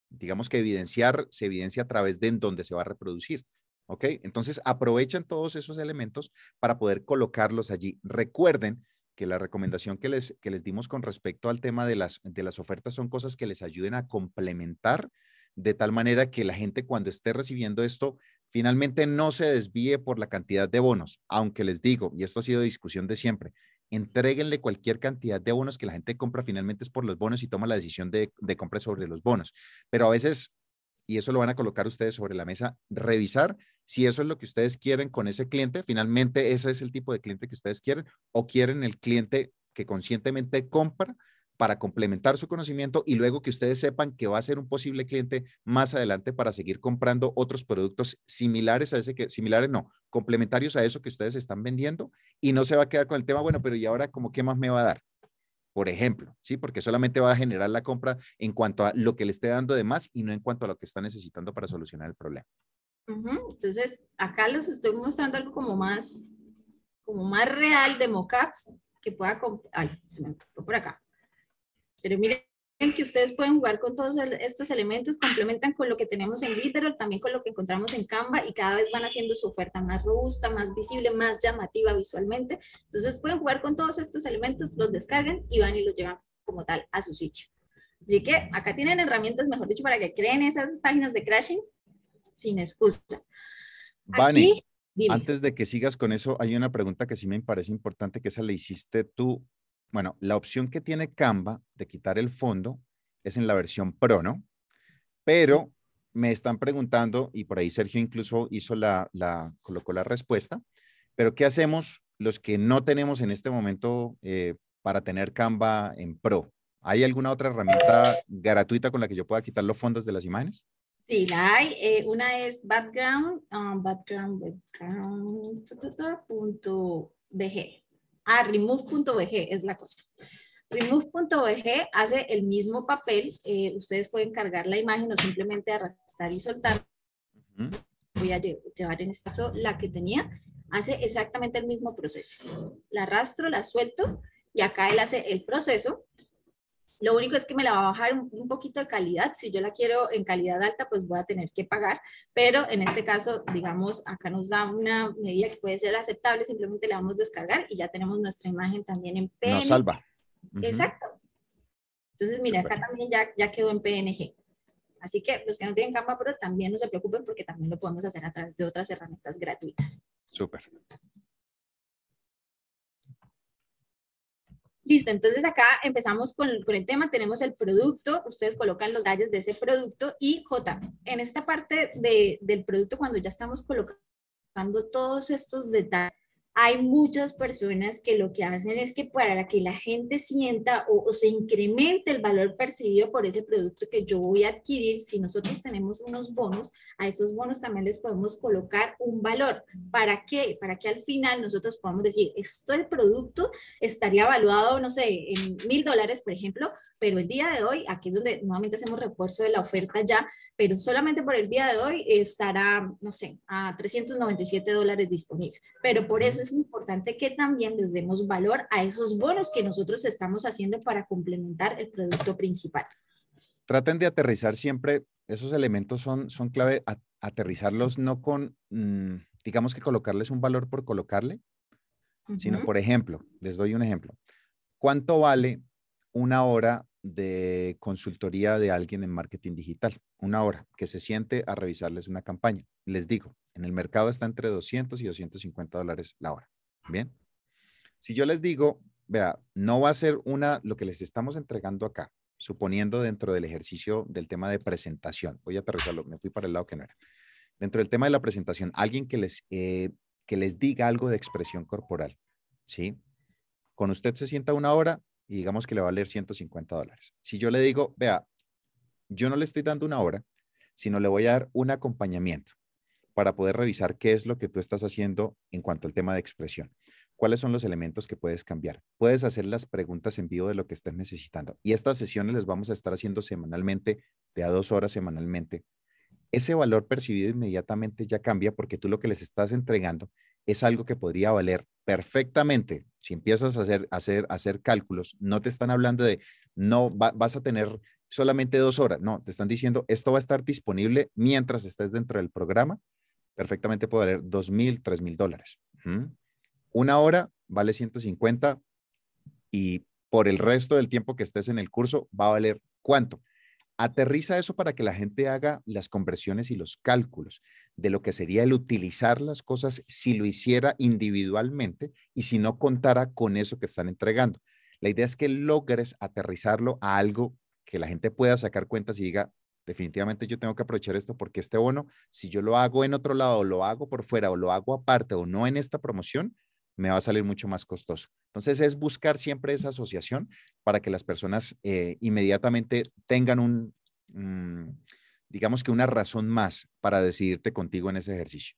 digamos que evidenciar, se evidencia a través de en donde se va a reproducir. ¿Ok? Entonces aprovechan todos esos elementos para poder colocarlos allí. Recuerden que la recomendación que les, les dimos con respecto al tema de las, de las ofertas son cosas que les ayuden a complementar de tal manera que la gente cuando esté recibiendo esto finalmente no se desvíe por la cantidad de bonos, aunque les digo, y esto ha sido discusión de siempre, entreguenle cualquier cantidad de bonos que la gente compra finalmente es por los bonos y toma la decisión de, de compra sobre los bonos, pero a veces y eso lo van a colocar ustedes sobre la mesa, revisar si eso es lo que ustedes quieren con ese cliente, finalmente ese es el tipo de cliente que ustedes quieren o quieren el cliente que conscientemente compra para complementar su conocimiento y luego que ustedes sepan que va a ser un posible cliente más adelante para seguir comprando otros productos similares a ese que, similares no, complementarios a eso que ustedes están vendiendo y no se va a quedar con el tema, bueno, pero ¿y ahora como qué más me va a dar? por ejemplo, ¿sí? Porque solamente va a generar la compra en cuanto a lo que le esté dando de más y no en cuanto a lo que está necesitando para solucionar el problema. Entonces, acá les estoy mostrando algo como más, como más real de mockups que pueda, ay, se me por acá. Pero miren que ustedes pueden jugar con todos estos elementos, complementan con lo que tenemos en Builderall, también con lo que encontramos en Canva y cada vez van haciendo su oferta más robusta, más visible, más llamativa visualmente. Entonces pueden jugar con todos estos elementos, los descargan y van y los llevan como tal a su sitio. Así que acá tienen herramientas, mejor dicho, para que creen esas páginas de crashing sin excusa. Vani, antes de que sigas con eso, hay una pregunta que sí me parece importante, que esa le hiciste tú bueno, la opción que tiene Canva de quitar el fondo es en la versión Pro, ¿no? Pero me están preguntando, y por ahí Sergio incluso hizo la, colocó la respuesta, pero ¿qué hacemos los que no tenemos en este momento eh, para tener Canva en Pro? ¿Hay alguna otra herramienta gratuita con la que yo pueda quitar los fondos de las imágenes? Sí, la hay. Eh, una es background, um, background, background, Ah, remove.bg es la cosa. Remove.bg hace el mismo papel. Eh, ustedes pueden cargar la imagen o simplemente arrastrar y soltar. Voy a llevar en este caso la que tenía. Hace exactamente el mismo proceso. La arrastro, la suelto y acá él hace el proceso lo único es que me la va a bajar un, poquito de calidad. Si yo la quiero en calidad alta, pues voy a tener que pagar. Pero en este caso, digamos, acá nos da una medida que puede ser aceptable. Simplemente la vamos a descargar y ya tenemos nuestra imagen también en PNG. Nos salva. Exacto. Entonces, mira, acá también ya, ya quedó en PNG. Así que los que no tienen Canva Pro también no se preocupen porque también lo podemos hacer a través de otras herramientas gratuitas. Súper. Listo, entonces acá empezamos con, el tema, tenemos el producto, ustedes colocan los detalles de ese producto y J, en esta parte del producto, cuando ya estamos colocando todos estos detalles, hay muchas personas que lo que hacen es que para que la gente sienta o, se incremente el valor percibido por ese producto que yo voy a adquirir, si nosotros tenemos unos bonos, a esos bonos también les podemos colocar un valor. ¿Para qué? Para que al final nosotros podamos decir, esto el producto estaría valuado, no sé, en mil dólares, por ejemplo, pero el día de hoy, aquí es donde nuevamente hacemos refuerzo de la oferta ya, pero solamente por el día de hoy estará, no sé, a 397 dólares disponible. Pero por eso es importante que también les demos valor a esos bonos que nosotros estamos haciendo para complementar el producto principal. Traten de aterrizar siempre, esos elementos son, son clave, aterrizarlos no con, mm, digamos que colocarles un valor por colocarle, sino, por ejemplo, les doy un ejemplo. ¿Cuánto vale una hora de consultoría de alguien en marketing digital, una hora que se siente a revisarles una campaña. Les digo, en el mercado está entre 200 y 250 dólares la hora. Bien. Si yo les digo, vea, no va a ser una, lo que les estamos entregando acá, suponiendo dentro del ejercicio del tema de presentación, voy a aterrizarlo, me fui para el lado que no era. Dentro del tema de la presentación, alguien que les, eh, que les diga algo de expresión corporal, ¿sí? Con usted se sienta una hora, y digamos que le va a valer 150 dólares. Si yo le digo, vea, yo no le estoy dando una hora, sino le voy a dar un acompañamiento para poder revisar qué es lo que tú estás haciendo en cuanto al tema de expresión. ¿Cuáles son los elementos que puedes cambiar? Puedes hacer las preguntas en vivo de lo que estés necesitando. Y estas sesiones les vamos a estar haciendo semanalmente, de a dos horas semanalmente. Ese valor percibido inmediatamente ya cambia porque tú lo que les estás entregando es algo que podría valer perfectamente. Si empiezas a hacer, hacer, hacer cálculos, no te están hablando de, no, vas a tener solamente dos horas. No, te están diciendo, esto va a estar disponible mientras estés dentro del programa. Perfectamente puede valer dos mil, tres mil dólares. Una hora vale 150 y por el resto del tiempo que estés en el curso va a valer cuánto. Aterriza eso para que la gente haga las conversiones y los cálculos de lo que sería el utilizar las cosas si lo hiciera individualmente y si no contara con eso que están entregando. La idea es que logres aterrizarlo a algo que la gente pueda sacar cuentas y diga, definitivamente yo tengo que aprovechar esto porque este bono, si yo lo hago en otro lado, lo hago por fuera, o lo hago aparte, o no en esta promoción, me va a salir mucho más costoso. Entonces es buscar siempre esa asociación para que las personas eh, inmediatamente tengan un, mm, digamos que una razón más para decidirte contigo en ese ejercicio.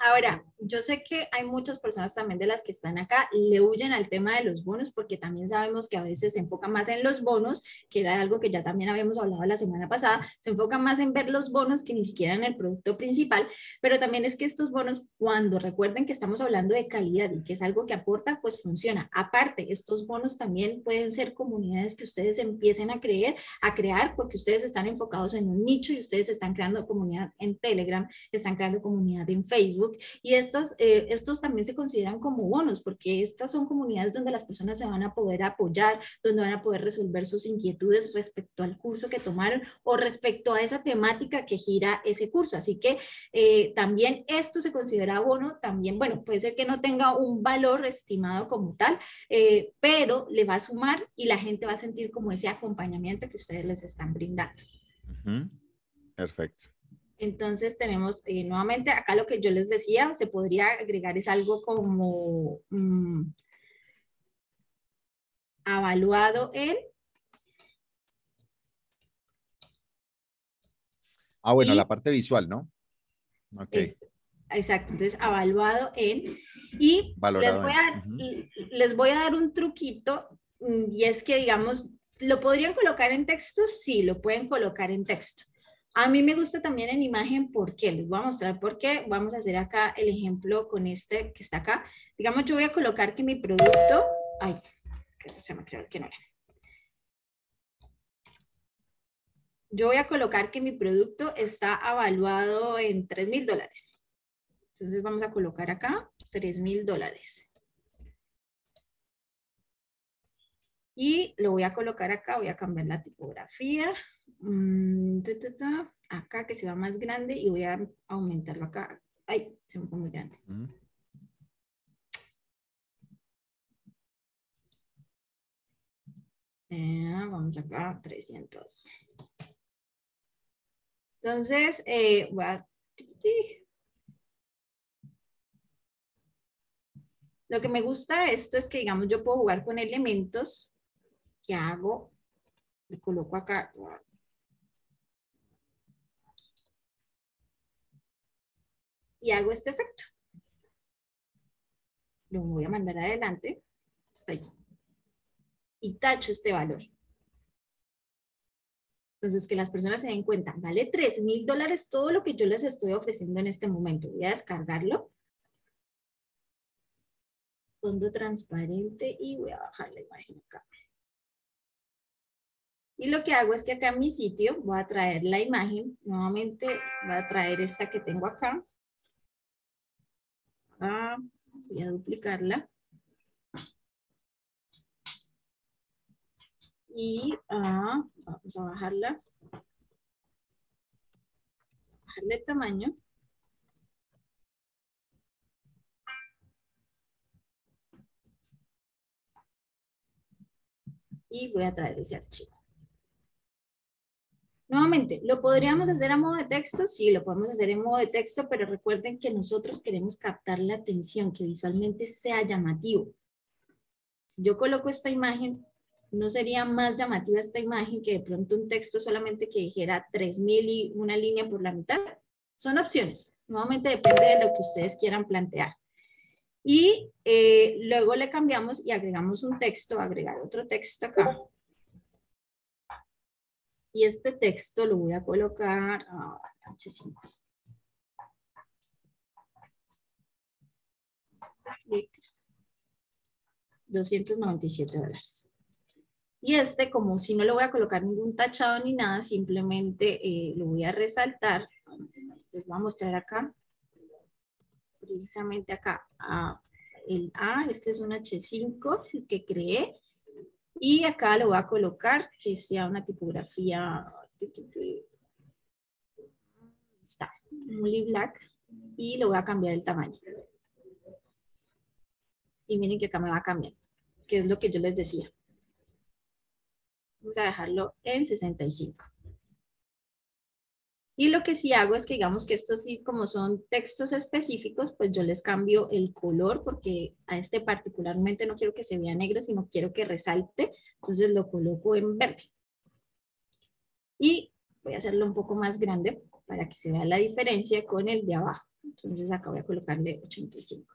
Ahora, yo sé que hay muchas personas también de las que están acá, le huyen al tema de los bonos porque también sabemos que a veces se enfoca más en los bonos, que era algo que ya también habíamos hablado la semana pasada, se enfoca más en ver los bonos que ni siquiera en el producto principal, pero también es que estos bonos, cuando recuerden que estamos hablando de calidad y que es algo que aporta, pues funciona. Aparte, estos bonos también pueden ser comunidades que ustedes empiecen a creer, a crear, porque ustedes están enfocados en un nicho y ustedes están creando comunidad en Telegram, están creando comunidad en Facebook y estos eh, estos también se consideran como bonos, porque estas son comunidades donde las personas se van a poder apoyar, donde van a poder resolver sus inquietudes respecto al curso que tomaron o respecto a esa temática que gira ese curso. Así que eh, también esto se considera bono, también, bueno, puede ser que no tenga un valor estimado como tal, eh, pero le va a sumar y la gente va a sentir como ese acompañamiento que ustedes les están brindando. Perfecto. Entonces tenemos eh, nuevamente acá lo que yo les decía, se podría agregar es algo como mm, evaluado en... Ah, bueno, la parte visual, ¿no? Ok. exacto, entonces evaluado en... Y les voy, a, les voy a dar un truquito mm, y es que, digamos, ¿lo podrían colocar en texto? Sí, lo pueden colocar en texto a mí me gusta también en imagen, ¿por qué? Les voy a mostrar por qué. Vamos a hacer acá el ejemplo con este que está acá. Digamos, yo voy a colocar que mi producto... Ay, se me creó que no Yo voy a colocar que mi producto está evaluado en $3,000 mil dólares. Entonces vamos a colocar acá $3,000 mil dólares. Y lo voy a colocar acá, voy a cambiar la tipografía. Mm, acá que se va más grande y voy a aumentarlo acá. Ay, se me pone muy grande. Eh, vamos acá, 300. Entonces, eh, Lo que me gusta esto es que, digamos, yo puedo jugar con elementos que hago. Me coloco acá, y hago este efecto. Lo voy a mandar adelante. Y tacho este valor. Entonces, que las personas se den cuenta, vale tres mil dólares todo lo que yo les estoy ofreciendo en este momento. Voy a descargarlo. Fondo transparente y voy a bajar la imagen acá. Y lo que hago es que acá en mi sitio voy a traer la imagen. Nuevamente voy a traer esta que tengo acá. Ah, voy a duplicarla. Y ah, vamos a bajarla. Bajarle el tamaño. Y voy a traer ese archivo. Nuevamente, ¿lo podríamos hacer a modo de texto? Sí, lo podemos hacer en modo de texto, pero recuerden que nosotros queremos captar la atención, que visualmente sea llamativo. Si yo coloco esta imagen, no sería más llamativa esta imagen que de pronto un texto solamente que dijera 3000 y una línea por la mitad. Son opciones. Nuevamente depende de lo que ustedes quieran plantear. Y eh, luego le cambiamos y agregamos un texto, agregar otro texto acá y este texto lo voy a colocar H5. Ah, 297 dólares. Y este, como si no lo voy a colocar ningún tachado ni nada, simplemente eh, lo voy a resaltar. Les voy a mostrar acá, precisamente acá, ah, el A, este es un H5 que creé, y acá lo voy a colocar que sea una tipografía. Está, Mully Black. Y lo voy a cambiar el tamaño. Y miren que acá me va a cambiar, que es lo que yo les decía. Vamos a dejarlo en 65. Y lo que sí hago es que digamos que estos sí, como son textos específicos, pues yo les cambio el color porque a este particularmente no quiero que se vea negro, sino quiero que resalte. Entonces lo coloco en verde. Y voy a hacerlo un poco más grande para que se vea la diferencia con el de abajo. Entonces acá voy a colocarle 85.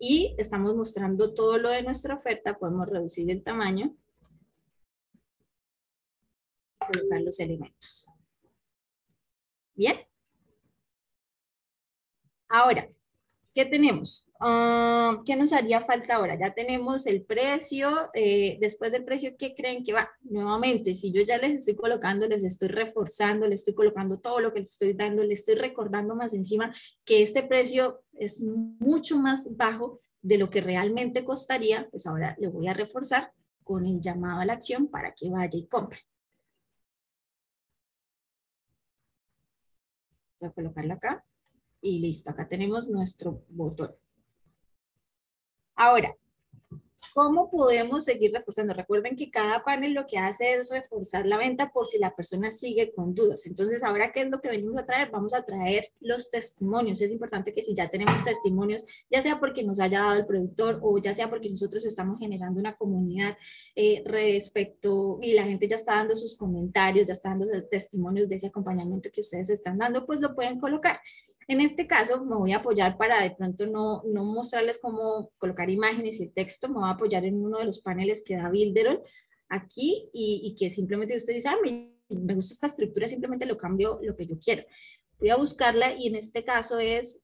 Y estamos mostrando todo lo de nuestra oferta, podemos reducir el tamaño colocar los elementos. ¿Bien? Ahora, ¿qué tenemos? Ah, ¿Qué nos haría falta ahora? Ya tenemos el precio, eh, después del precio, ¿qué creen que va? Nuevamente, si yo ya les estoy colocando, les estoy reforzando, les estoy colocando todo lo que les estoy dando, les estoy recordando más encima que este precio es mucho más bajo de lo que realmente costaría, pues ahora le voy a reforzar con el llamado a la acción para que vaya y compre. Voy a colocarlo acá y listo, acá tenemos nuestro botón. Ahora, ¿Cómo podemos seguir reforzando? Recuerden que cada panel lo que hace es reforzar la venta por si la persona sigue con dudas. Entonces, ahora qué es lo que venimos a traer? Vamos a traer los testimonios. Es importante que si ya tenemos testimonios, ya sea porque nos haya dado el productor o ya sea porque nosotros estamos generando una comunidad eh, respecto y la gente ya está dando sus comentarios, ya está dando testimonios de ese acompañamiento que ustedes están dando, pues lo pueden colocar. En este caso, me voy a apoyar para de pronto no, mostrarles cómo colocar imágenes y texto, me voy a apoyar en uno de los paneles que da Builderol aquí y, que simplemente usted dice, ah, me, me gusta esta estructura, simplemente lo cambio lo que yo quiero. Voy a buscarla y en este caso es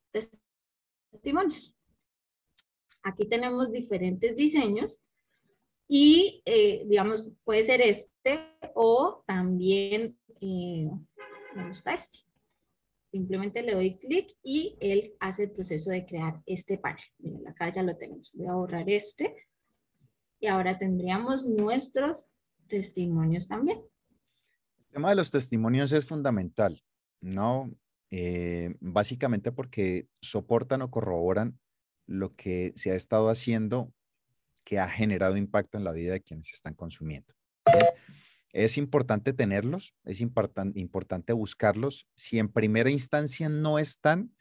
testimonios. Aquí tenemos diferentes diseños y, eh, digamos, puede ser este o también, eh, me gusta este. Simplemente le doy clic y él hace el proceso de crear este panel. Miren, acá ya lo tenemos. Voy a borrar este. Y ahora tendríamos nuestros testimonios también. El tema de los testimonios es fundamental, ¿no? Eh, básicamente porque soportan o corroboran lo que se ha estado haciendo que ha generado impacto en la vida de quienes están consumiendo. ¿bien? Es importante tenerlos, es importante buscarlos. Si en primera instancia no están,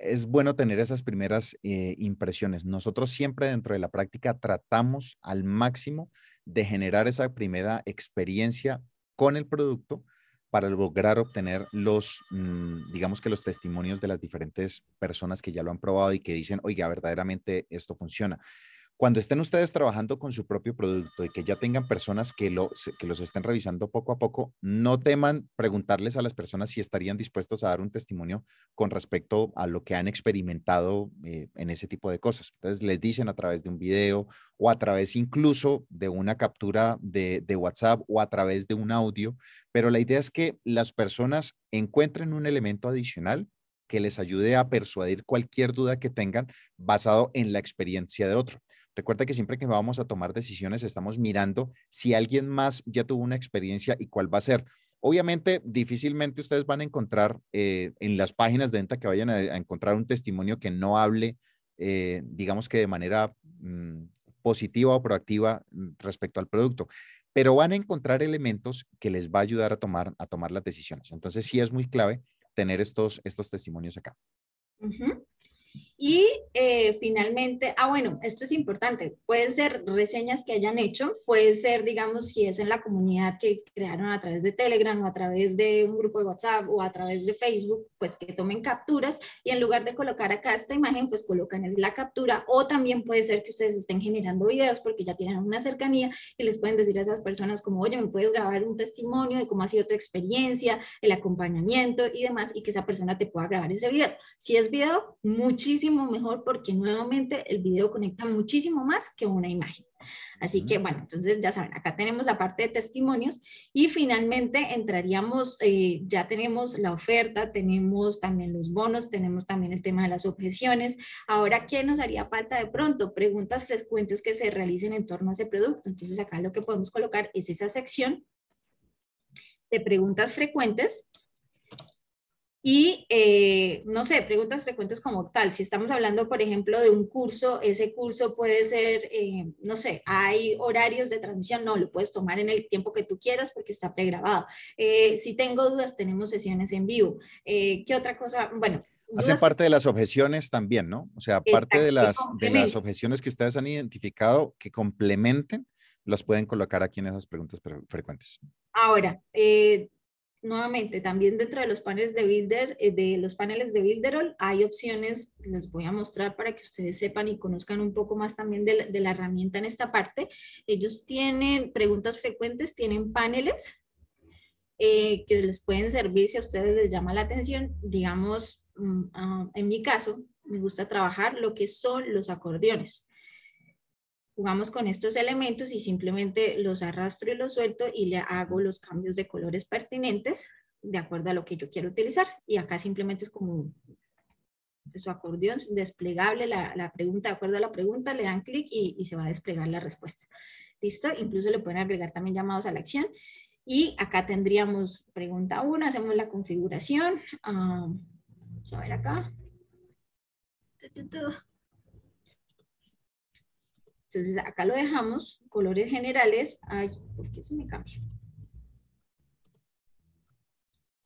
es bueno tener esas primeras eh, impresiones. Nosotros siempre dentro de la práctica tratamos al máximo de generar esa primera experiencia con el producto para lograr obtener los, mm, digamos que los testimonios de las diferentes personas que ya lo han probado y que dicen, oiga, verdaderamente esto funciona cuando estén ustedes trabajando con su propio producto y que ya tengan personas que, que los estén revisando poco a poco, no teman preguntarles a las personas si estarían dispuestos a dar un testimonio con respecto a lo que han experimentado eh, en ese tipo de cosas. Entonces les dicen a través de un video o a través incluso de una captura de, de WhatsApp o a través de un audio, pero la idea es que las personas encuentren un elemento adicional que les ayude a persuadir cualquier duda que tengan basado en la experiencia de otro. Recuerda que siempre que vamos a tomar decisiones estamos mirando si alguien más ya tuvo una experiencia y cuál va a ser. Obviamente, difícilmente ustedes van a encontrar eh, en las páginas de venta que vayan a, encontrar un testimonio que no hable, eh, digamos que de manera mm, positiva o proactiva mm, respecto al producto, pero van a encontrar elementos que les va a ayudar a tomar, a tomar las decisiones. Entonces, sí es muy clave tener estos, estos testimonios acá. Y eh, finalmente, ah, bueno, esto es importante, pueden ser reseñas que hayan hecho, puede ser, digamos, si es en la comunidad que crearon a través de Telegram o a través de un grupo de WhatsApp o a través de Facebook, pues que tomen capturas y en lugar de colocar acá esta imagen, pues colocan es la captura o también puede ser que ustedes estén generando videos porque ya tienen una cercanía y les pueden decir a esas personas como, oye, me puedes grabar un testimonio de cómo ha sido tu experiencia, el acompañamiento y demás, y que esa persona te pueda grabar ese video. Si es video, muchísimo mejor porque nuevamente el video conecta muchísimo más que una imagen. Así que bueno, entonces ya saben, acá tenemos la parte de testimonios y finalmente entraríamos, eh, ya tenemos la oferta, tenemos también los bonos, tenemos también el tema de las objeciones. Ahora, ¿qué nos haría falta de pronto? Preguntas frecuentes que se realicen en torno a ese producto. Entonces acá lo que podemos colocar es esa sección de preguntas frecuentes y, eh, no sé, preguntas frecuentes como tal. Si estamos hablando, por ejemplo, de un curso, ese curso puede ser, eh, no sé, hay horarios de transmisión, no, lo puedes tomar en el tiempo que tú quieras porque está pregrabado. Eh, si tengo dudas, tenemos sesiones en vivo. ¿Qué otra cosa? Bueno. Hacen parte de las objeciones también, ¿no? O sea, parte de las, de las objeciones que ustedes han identificado que complementen, las pueden colocar aquí en esas preguntas frecuentes. Ahora, eh, nuevamente, también dentro de los paneles de Builder, eh, de los paneles de Builderall, hay opciones, les voy a mostrar para que ustedes sepan y conozcan un poco más también de la, herramienta en esta parte. Ellos tienen preguntas frecuentes, tienen paneles eh, que les pueden servir si a ustedes les llama la atención. Digamos, mm, ah, en mi caso, me gusta trabajar lo que son los acordeones jugamos con estos elementos y simplemente los arrastro y los suelto y le hago los cambios de colores pertinentes de acuerdo a lo que yo quiero utilizar. Y acá simplemente es como su acordeón desplegable, la, la pregunta, de acuerdo a la pregunta, le dan clic y, y se va a desplegar la respuesta. ¿Listo? Incluso le pueden agregar también llamados a la acción. Y acá tendríamos pregunta 1, hacemos la configuración. Ah, vamos a ver acá. Entonces acá lo dejamos, colores generales, ay, ¿por qué se me cambia?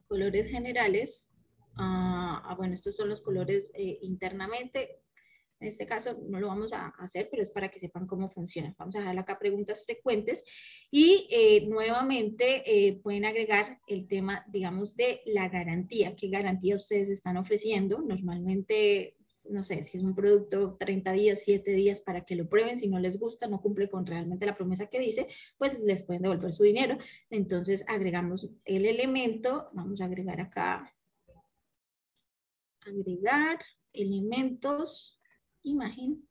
Colores generales, ah, ah, bueno, estos son los colores eh, internamente, en este caso no lo vamos a hacer, pero es para que sepan cómo funciona. Vamos a dejar acá preguntas frecuentes y eh, nuevamente eh, pueden agregar el tema, digamos, de la garantía. ¿Qué garantía ustedes están ofreciendo? Normalmente no sé, si es un producto, 30 días, 7 días para que lo prueben, si no les gusta, no cumple con realmente la promesa que dice, pues les pueden devolver su dinero. Entonces agregamos el elemento, vamos a agregar acá, agregar elementos, imagen,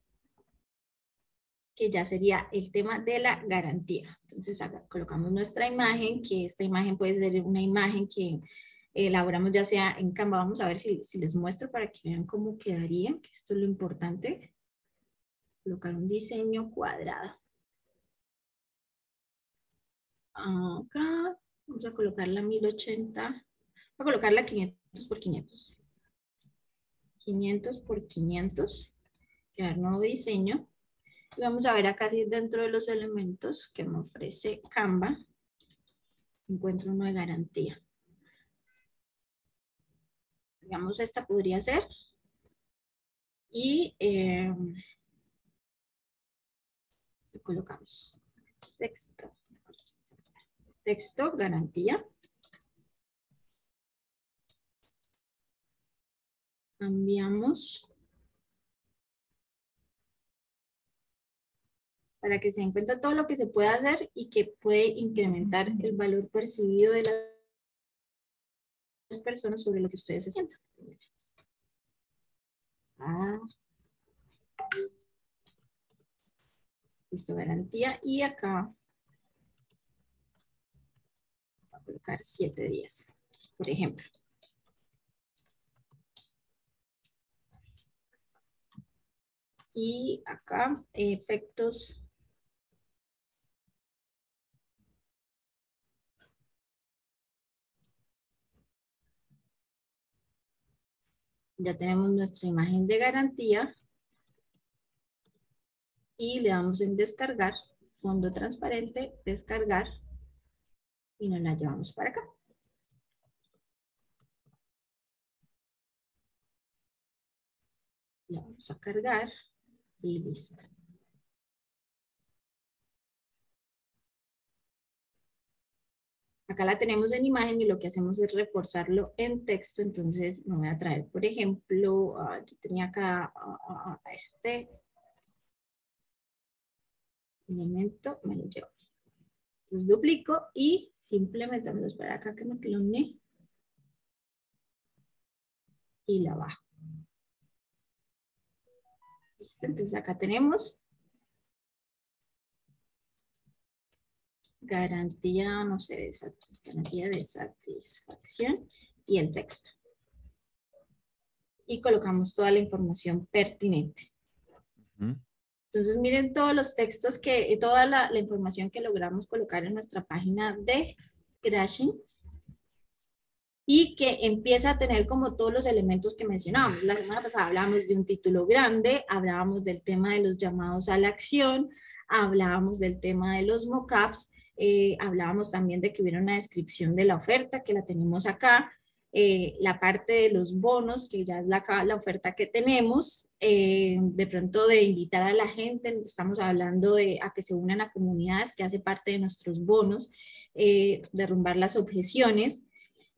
que ya sería el tema de la garantía. Entonces colocamos nuestra imagen, que esta imagen puede ser una imagen que elaboramos ya sea en Canva. Vamos a ver si, les muestro para que vean cómo quedaría, que esto es lo importante. Colocar un diseño cuadrado. Acá vamos a colocar la 1080. Voy a colocar la 500 por 500. 500 por 500. Crear nuevo diseño. Y vamos a ver acá si dentro de los elementos que me ofrece Canva encuentro una garantía. Digamos, esta podría ser. Y em, colocamos texto, texto, garantía. Cambiamos para que se den cuenta todo lo que se puede hacer y que puede incrementar el valor percibido de la personas sobre lo que ustedes se sientan. Ah. Listo, garantía. Y acá voy a colocar siete días, por ejemplo. Y acá, efectos Ya tenemos nuestra imagen de garantía y le damos en descargar, fondo transparente, descargar y nos la llevamos para acá. La vamos a cargar y listo. Acá la tenemos en imagen y lo que hacemos es reforzarlo en texto. Entonces me voy a traer, por ejemplo, ah, aquí tenía acá ah, ah, este elemento, me lo llevo. Entonces duplico y simplemente me lo para acá que me clone y la bajo. Listo, entonces acá tenemos garantía, no sé, de garantía de satisfacción y el texto. Y colocamos toda la información pertinente. Entonces, miren todos los textos que, eh, toda la, información que logramos colocar en nuestra página de Crashing y que empieza a tener como todos los elementos que mencionábamos. La semana pasada hablábamos de un título grande, hablábamos del tema de los llamados a la acción, hablábamos del tema de los mockups eh, hablábamos también de que hubiera una descripción de la oferta, que la tenemos acá. Eh, la parte de los bonos, que ya es la, la oferta que tenemos. Eh, de pronto de invitar a la gente, estamos hablando de a que se unan a comunidades que hace parte de nuestros bonos, derrumbar las objeciones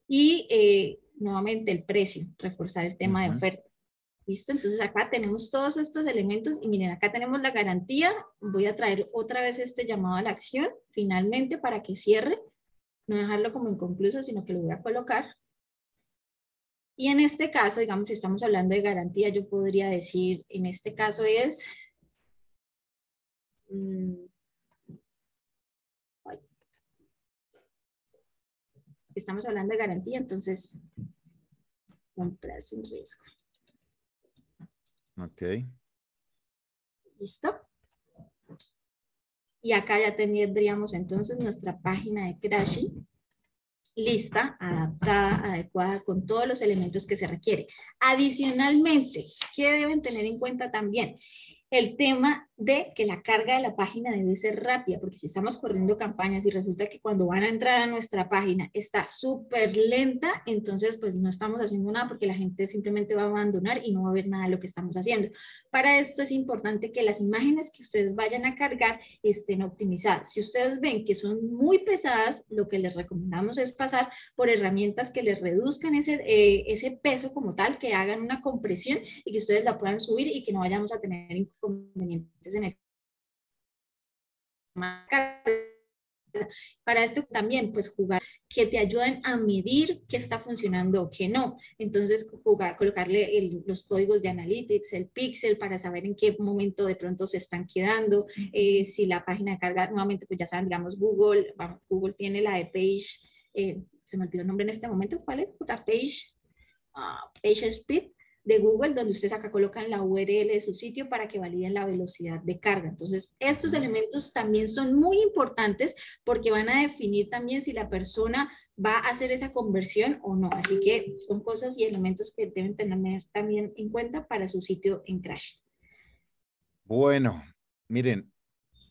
y nuevamente el precio, reforzar el tema de oferta. ¿Listo? Entonces acá tenemos todos estos elementos y miren, acá tenemos la garantía. Voy a traer otra vez este llamado a la acción, finalmente, para que cierre. No dejarlo como inconcluso, sino que lo voy a colocar. Y en este caso, digamos, si estamos hablando de garantía, yo podría decir, en este caso es... Mm, si estamos hablando de garantía, entonces comprar sin riesgo. Ok. ¿Listo? Y acá ya tendríamos entonces nuestra página de crashing lista, adaptada, adecuada, con todos los elementos que se requiere. Adicionalmente, ¿qué deben tener en cuenta también? El tema de que la carga de la página debe ser rápida, porque si estamos corriendo campañas y resulta que cuando van a entrar a nuestra página está súper lenta, entonces pues no estamos haciendo nada porque la gente simplemente va a abandonar y no va a ver nada de lo que estamos haciendo. Para esto es importante que las imágenes que ustedes vayan a cargar estén optimizadas. Si ustedes ven que son muy pesadas, lo que les recomendamos es pasar por herramientas que les reduzcan ese, eh, ese peso como tal, que hagan una compresión y que ustedes la puedan subir y que no vayamos a tener inconvenientes en para esto también pues jugar que te ayuden a medir qué está funcionando o qué no entonces jugar, colocarle los códigos de analytics el pixel para saber en qué momento de pronto se están quedando eh, si la página carga nuevamente pues ya saben digamos Google vamos, Google tiene la de page eh, se me olvidó el nombre en este momento cuál es page ah, page speed de Google, donde ustedes acá colocan la URL de su sitio para que validen la velocidad de carga. Entonces, estos elementos también son muy importantes porque van a definir también si la persona va a hacer esa conversión o no. Así que son cosas y elementos que deben tener también en cuenta para su sitio en Crash. Bueno, miren,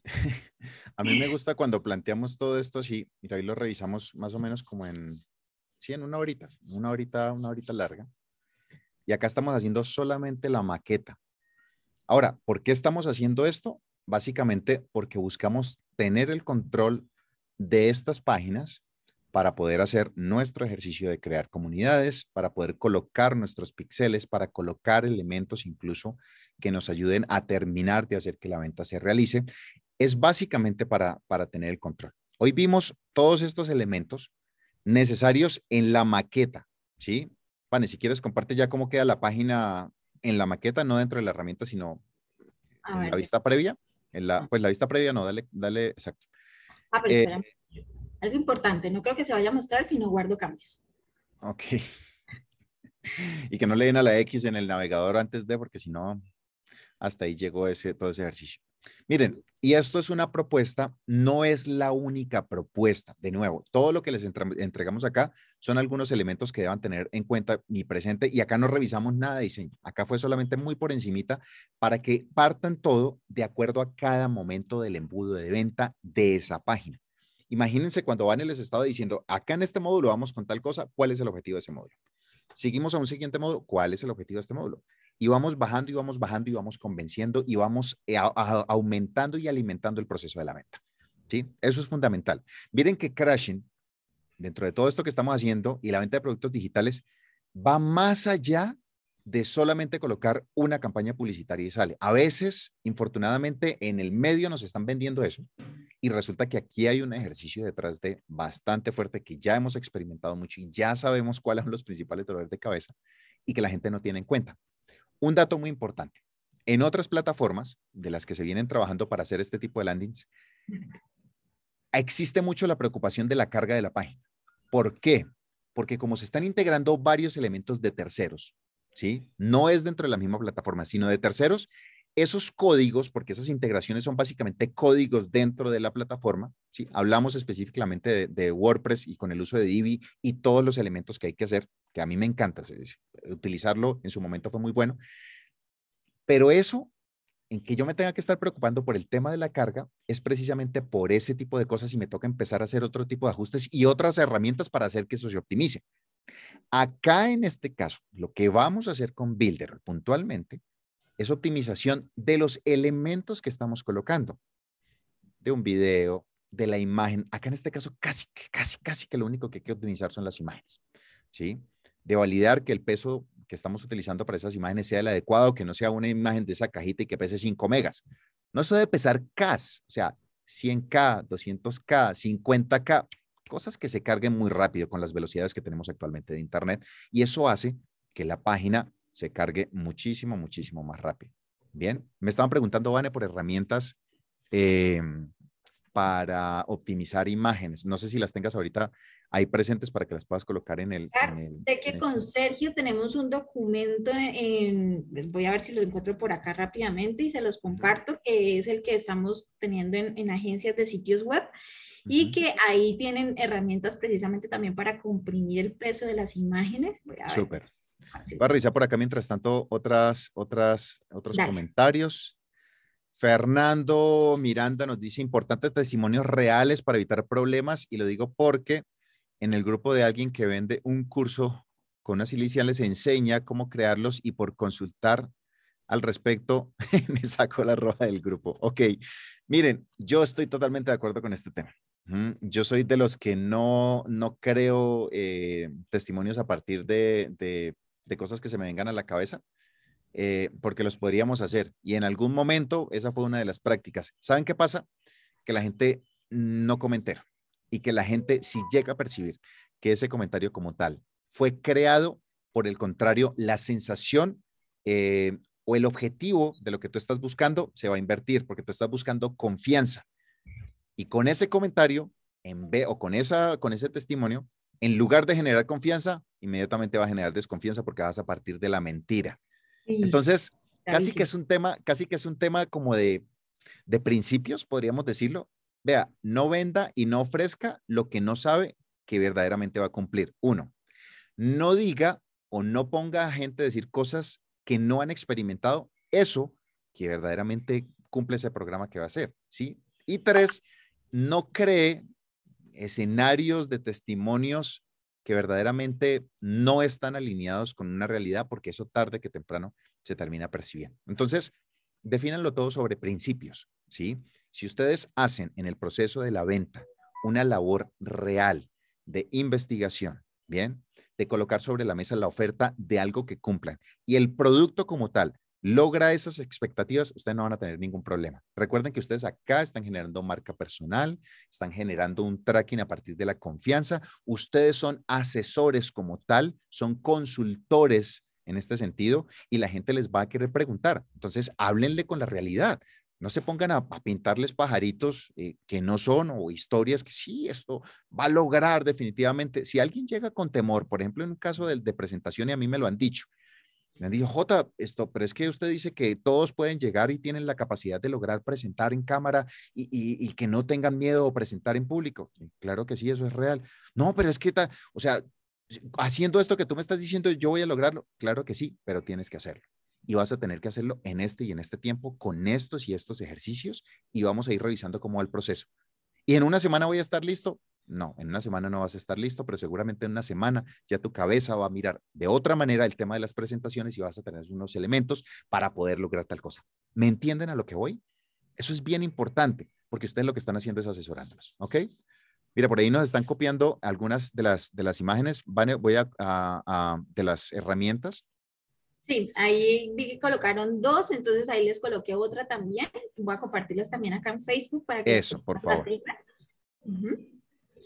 a mí me gusta cuando planteamos todo esto así, mira, ahí lo revisamos más o menos como en, sí, en una horita, una horita, una horita larga. Y acá estamos haciendo solamente la maqueta. Ahora, ¿por qué estamos haciendo esto? Básicamente porque buscamos tener el control de estas páginas para poder hacer nuestro ejercicio de crear comunidades, para poder colocar nuestros píxeles, para colocar elementos incluso que nos ayuden a terminar de hacer que la venta se realice, es básicamente para, para tener el control. Hoy vimos todos estos elementos necesarios en la maqueta, ¿sí? Y si quieres, comparte ya cómo queda la página en la maqueta, no dentro de la herramienta, sino ah, en la vista previa. En la, ah. pues la vista previa, no, dale, dale, exacto. Ah, eh, Algo importante, no creo que se vaya a mostrar si no guardo cambios. Ok. y que no le den a la X en el navegador antes de, porque si no, hasta ahí llegó ese, todo ese ejercicio. Miren, y esto es una propuesta, no es la única propuesta. De nuevo, todo lo que les entregamos acá son algunos elementos que deban tener en cuenta y presente. Y acá no revisamos nada de diseño. Acá fue solamente muy por encimita para que partan todo de acuerdo a cada momento del embudo de venta de esa página. Imagínense cuando y les estaba diciendo, acá en este módulo vamos con tal cosa, ¿cuál es el objetivo de ese módulo? Seguimos a un siguiente módulo, ¿cuál es el objetivo de este módulo? y vamos bajando y vamos bajando y vamos convenciendo y vamos eh, aumentando y alimentando el proceso de la venta. ¿Sí? Eso es fundamental. Miren que crashing, dentro de todo esto que estamos haciendo y la venta de productos digitales, va más allá de solamente colocar una campaña publicitaria y sale. A veces, infortunadamente, en el medio nos están vendiendo eso y resulta que aquí hay un ejercicio detrás de bastante fuerte que ya hemos experimentado mucho y ya sabemos cuáles son los principales dolores de cabeza y que la gente no tiene en cuenta. Un dato muy importante. En otras plataformas de las que se vienen trabajando para hacer este tipo de landings, existe mucho la preocupación de la carga de la página. ¿Por qué? Porque como se están integrando varios elementos de terceros, ¿sí? No es dentro de la misma plataforma, sino de terceros, esos códigos, porque esas integraciones son básicamente códigos dentro de la plataforma, ¿sí? hablamos específicamente de, WordPress y con el uso de Divi y todos los elementos que hay que hacer, que a mí me encanta, utilizarlo en su momento fue muy bueno, pero eso en que yo me tenga que estar preocupando por el tema de la carga es precisamente por ese tipo de cosas y me toca empezar a hacer otro tipo de ajustes y otras herramientas para hacer que eso se optimice. Acá en este caso, lo que vamos a hacer con Builder puntualmente es optimización de los elementos que estamos colocando, de un video, de la imagen. Acá en este caso, casi, casi, casi que lo único que hay que optimizar son las imágenes, ¿sí? De validar que el peso que estamos utilizando para esas imágenes sea el adecuado, que no sea una imagen de esa cajita y que pese 5 megas. No eso debe pesar K, o sea, 100K, 200K, 50K, cosas que se carguen muy rápido con las velocidades que tenemos actualmente de Internet. Y eso hace que la página se cargue muchísimo, muchísimo más rápido. Bien, me estaban preguntando, Vane, por herramientas em, para optimizar imágenes. No sé si las tengas ahorita ahí presentes para que las puedas colocar en el... sé que con Sergio tenemos un documento en, Voy a ver si lo encuentro por acá rápidamente y se los comparto, que es el que estamos teniendo en, agencias de sitios web y que ahí tienen herramientas precisamente también para comprimir el peso de las imágenes. Súper fácil. Voy a revisar por acá mientras tanto otras, otras, otros comentarios. Fernando Miranda nos dice importantes testimonios reales para evitar problemas y lo digo porque en el grupo de alguien que vende un curso con una silicia les enseña cómo crearlos y por consultar al respecto me saco la roja del grupo. Ok, miren, yo estoy totalmente de acuerdo con este tema. Yo soy de los que no, no creo eh, testimonios a partir de de cosas que se me vengan a la cabeza, eh, porque los podríamos hacer. Y en algún momento esa fue una de las prácticas. ¿Saben qué pasa? Que la gente no comentera y que la gente si llega a percibir que ese comentario como tal fue creado, por el contrario, la sensación eh, o el objetivo de lo que tú estás buscando se va a invertir porque tú estás buscando confianza. Y con ese comentario en o con, esa, con ese testimonio, en lugar de generar confianza, inmediatamente va a generar desconfianza porque vas a partir de la mentira. Entonces, casi que es un tema, casi que es un tema como de, de principios, podríamos decirlo. Vea, no venda y no ofrezca lo que no sabe que verdaderamente va a cumplir. Uno, no diga o no ponga a gente a decir cosas que no han experimentado eso que verdaderamente cumple ese programa que va a hacer, ¿sí? Y tres, no cree escenarios de testimonios que verdaderamente no están alineados con una realidad porque eso tarde que temprano se termina percibiendo. Entonces, definanlo todo sobre principios, ¿sí? Si ustedes hacen en el proceso de la venta una labor real de investigación, ¿bien? De colocar sobre la mesa la oferta de algo que cumplan y el producto como tal, logra esas expectativas, ustedes no van a tener ningún problema. Recuerden que ustedes acá están generando marca personal, están generando un tracking a partir de la confianza. Ustedes son asesores como tal, son consultores en este sentido y la gente les va a querer preguntar. Entonces, háblenle con la realidad. No se pongan a, pintarles pajaritos eh, que no son o historias que sí, esto va a lograr definitivamente. Si alguien llega con temor, por ejemplo, en un caso de, de presentación y a mí me lo han dicho, me han dicho, Jota, esto, pero es que usted dice que todos pueden llegar y tienen la capacidad de lograr presentar en cámara y, que no tengan miedo de presentar en público. claro que sí, eso es real. No, pero es que, está, o sea, haciendo esto que tú me estás diciendo, yo voy a lograrlo. Claro que sí, pero tienes que hacerlo. Y vas a tener que hacerlo en este y en este tiempo, con estos y estos ejercicios, y vamos a ir revisando cómo va el proceso. Y en una semana voy a estar listo. No, en una semana no vas a estar listo, pero seguramente en una semana ya tu cabeza va a mirar de otra manera el tema de las presentaciones y vas a tener unos elementos para poder lograr tal cosa. ¿Me entienden a lo que voy? Eso es bien importante, porque ustedes lo que están haciendo es asesorándolos, ¿ok? Mira, por ahí nos están copiando algunas de las, de las imágenes. voy a, de las herramientas. Sí, ahí vi que colocaron dos, entonces ahí les coloqué otra también. Voy a compartirlas también acá en Facebook para que... Eso, por favor.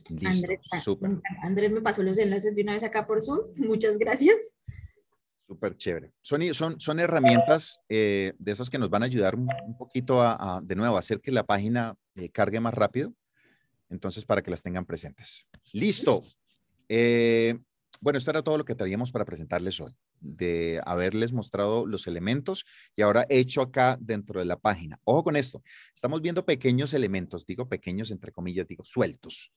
Andrés, Andrés me pasó los enlaces de una vez acá por Zoom. Muchas gracias. Súper chévere. Son, son, son herramientas eh, de esas que nos van a ayudar un, poquito a, de nuevo, a hacer que la página eh, cargue más rápido. Entonces, para que las tengan presentes. Listo. Eh, bueno, esto era todo lo que traíamos para presentarles hoy, de haberles mostrado los elementos y ahora hecho acá dentro de la página. Ojo con esto, estamos viendo pequeños elementos, digo pequeños entre comillas, digo sueltos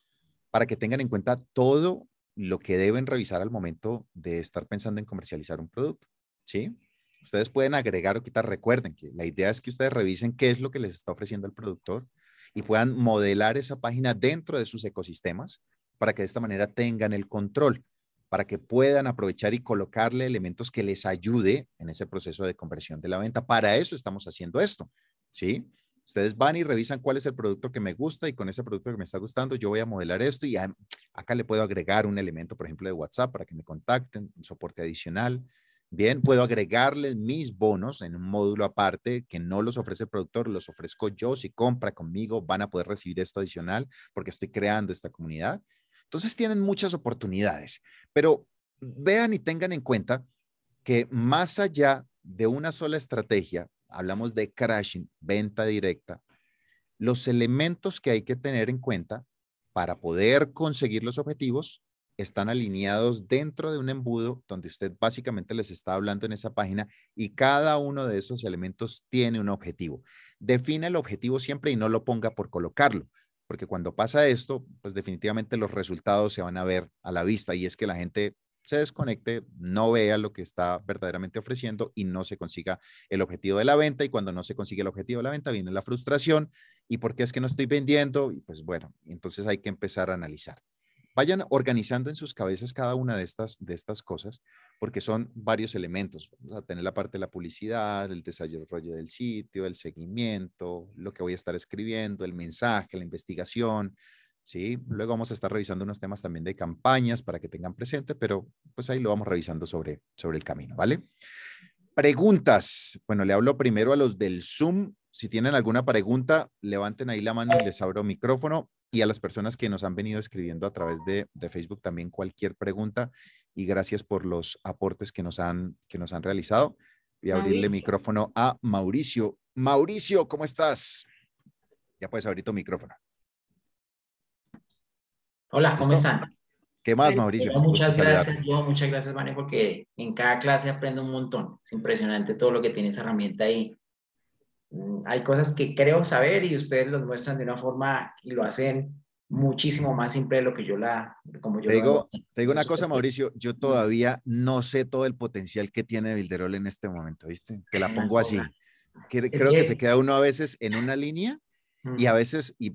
para que tengan en cuenta todo lo que deben revisar al momento de estar pensando en comercializar un producto. ¿Sí? Ustedes pueden agregar o quitar. Recuerden que la idea es que ustedes revisen qué es lo que les está ofreciendo el productor y puedan modelar esa página dentro de sus ecosistemas para que de esta manera tengan el control, para que puedan aprovechar y colocarle elementos que les ayude en ese proceso de conversión de la venta. Para eso estamos haciendo esto, ¿sí? Ustedes van y revisan cuál es el producto que me gusta y con ese producto que me está gustando yo voy a modelar esto y ah, acá le puedo agregar un elemento, por ejemplo, de WhatsApp para que me contacten, un soporte adicional. Bien, puedo agregarles mis bonos en un módulo aparte que no los ofrece el productor, los ofrezco yo. Si compra conmigo, van a poder recibir esto adicional porque estoy creando esta comunidad. Entonces tienen muchas oportunidades, pero vean y tengan en cuenta que más allá de una sola estrategia hablamos de crashing, venta directa, los elementos que hay que tener en cuenta para poder conseguir los objetivos están alineados dentro de un embudo donde usted básicamente les está hablando en esa página y cada uno de esos elementos tiene un objetivo. Define el objetivo siempre y no lo ponga por colocarlo, porque cuando pasa esto, pues definitivamente los resultados se van a ver a la vista y es que la gente se desconecte, no vea lo que está verdaderamente ofreciendo y no se consiga el objetivo de la venta. Y cuando no se consigue el objetivo de la venta, viene la frustración. ¿Y por qué es que no estoy vendiendo? Y pues bueno, entonces hay que empezar a analizar. Vayan organizando en sus cabezas cada una de estas, de estas cosas, porque son varios elementos. Vamos a tener la parte de la publicidad, el desarrollo del sitio, el seguimiento, lo que voy a estar escribiendo, el mensaje, la investigación, ¿sí? Luego vamos a estar revisando unos temas también de campañas para que tengan presente, pero pues ahí lo vamos revisando sobre, sobre el camino, ¿vale? Preguntas. Bueno, le hablo primero a los del Zoom. Si tienen alguna pregunta, levanten ahí la mano y les abro micrófono. Y a las personas que nos han venido escribiendo a través de, de Facebook también cualquier pregunta. Y gracias por los aportes que nos han, que nos han realizado. Voy a abrirle micrófono a Mauricio. Mauricio, ¿cómo estás? Ya puedes abrir tu micrófono. Hola, ¿cómo están? ¿Qué más, Mauricio? muchas gracias, yo, muchas gracias, Vane, porque en cada clase aprendo un montón. Es impresionante todo lo que tiene esa herramienta ahí. Mm, hay cosas que creo saber y ustedes los muestran de una forma y lo hacen muchísimo más simple de lo que yo la... Como yo te, digo, te digo una cosa, Mauricio, yo todavía no sé todo el potencial que tiene bilderol en este momento, ¿viste? Que la ah, pongo así. Creo que se queda uno a veces en una línea y a veces, y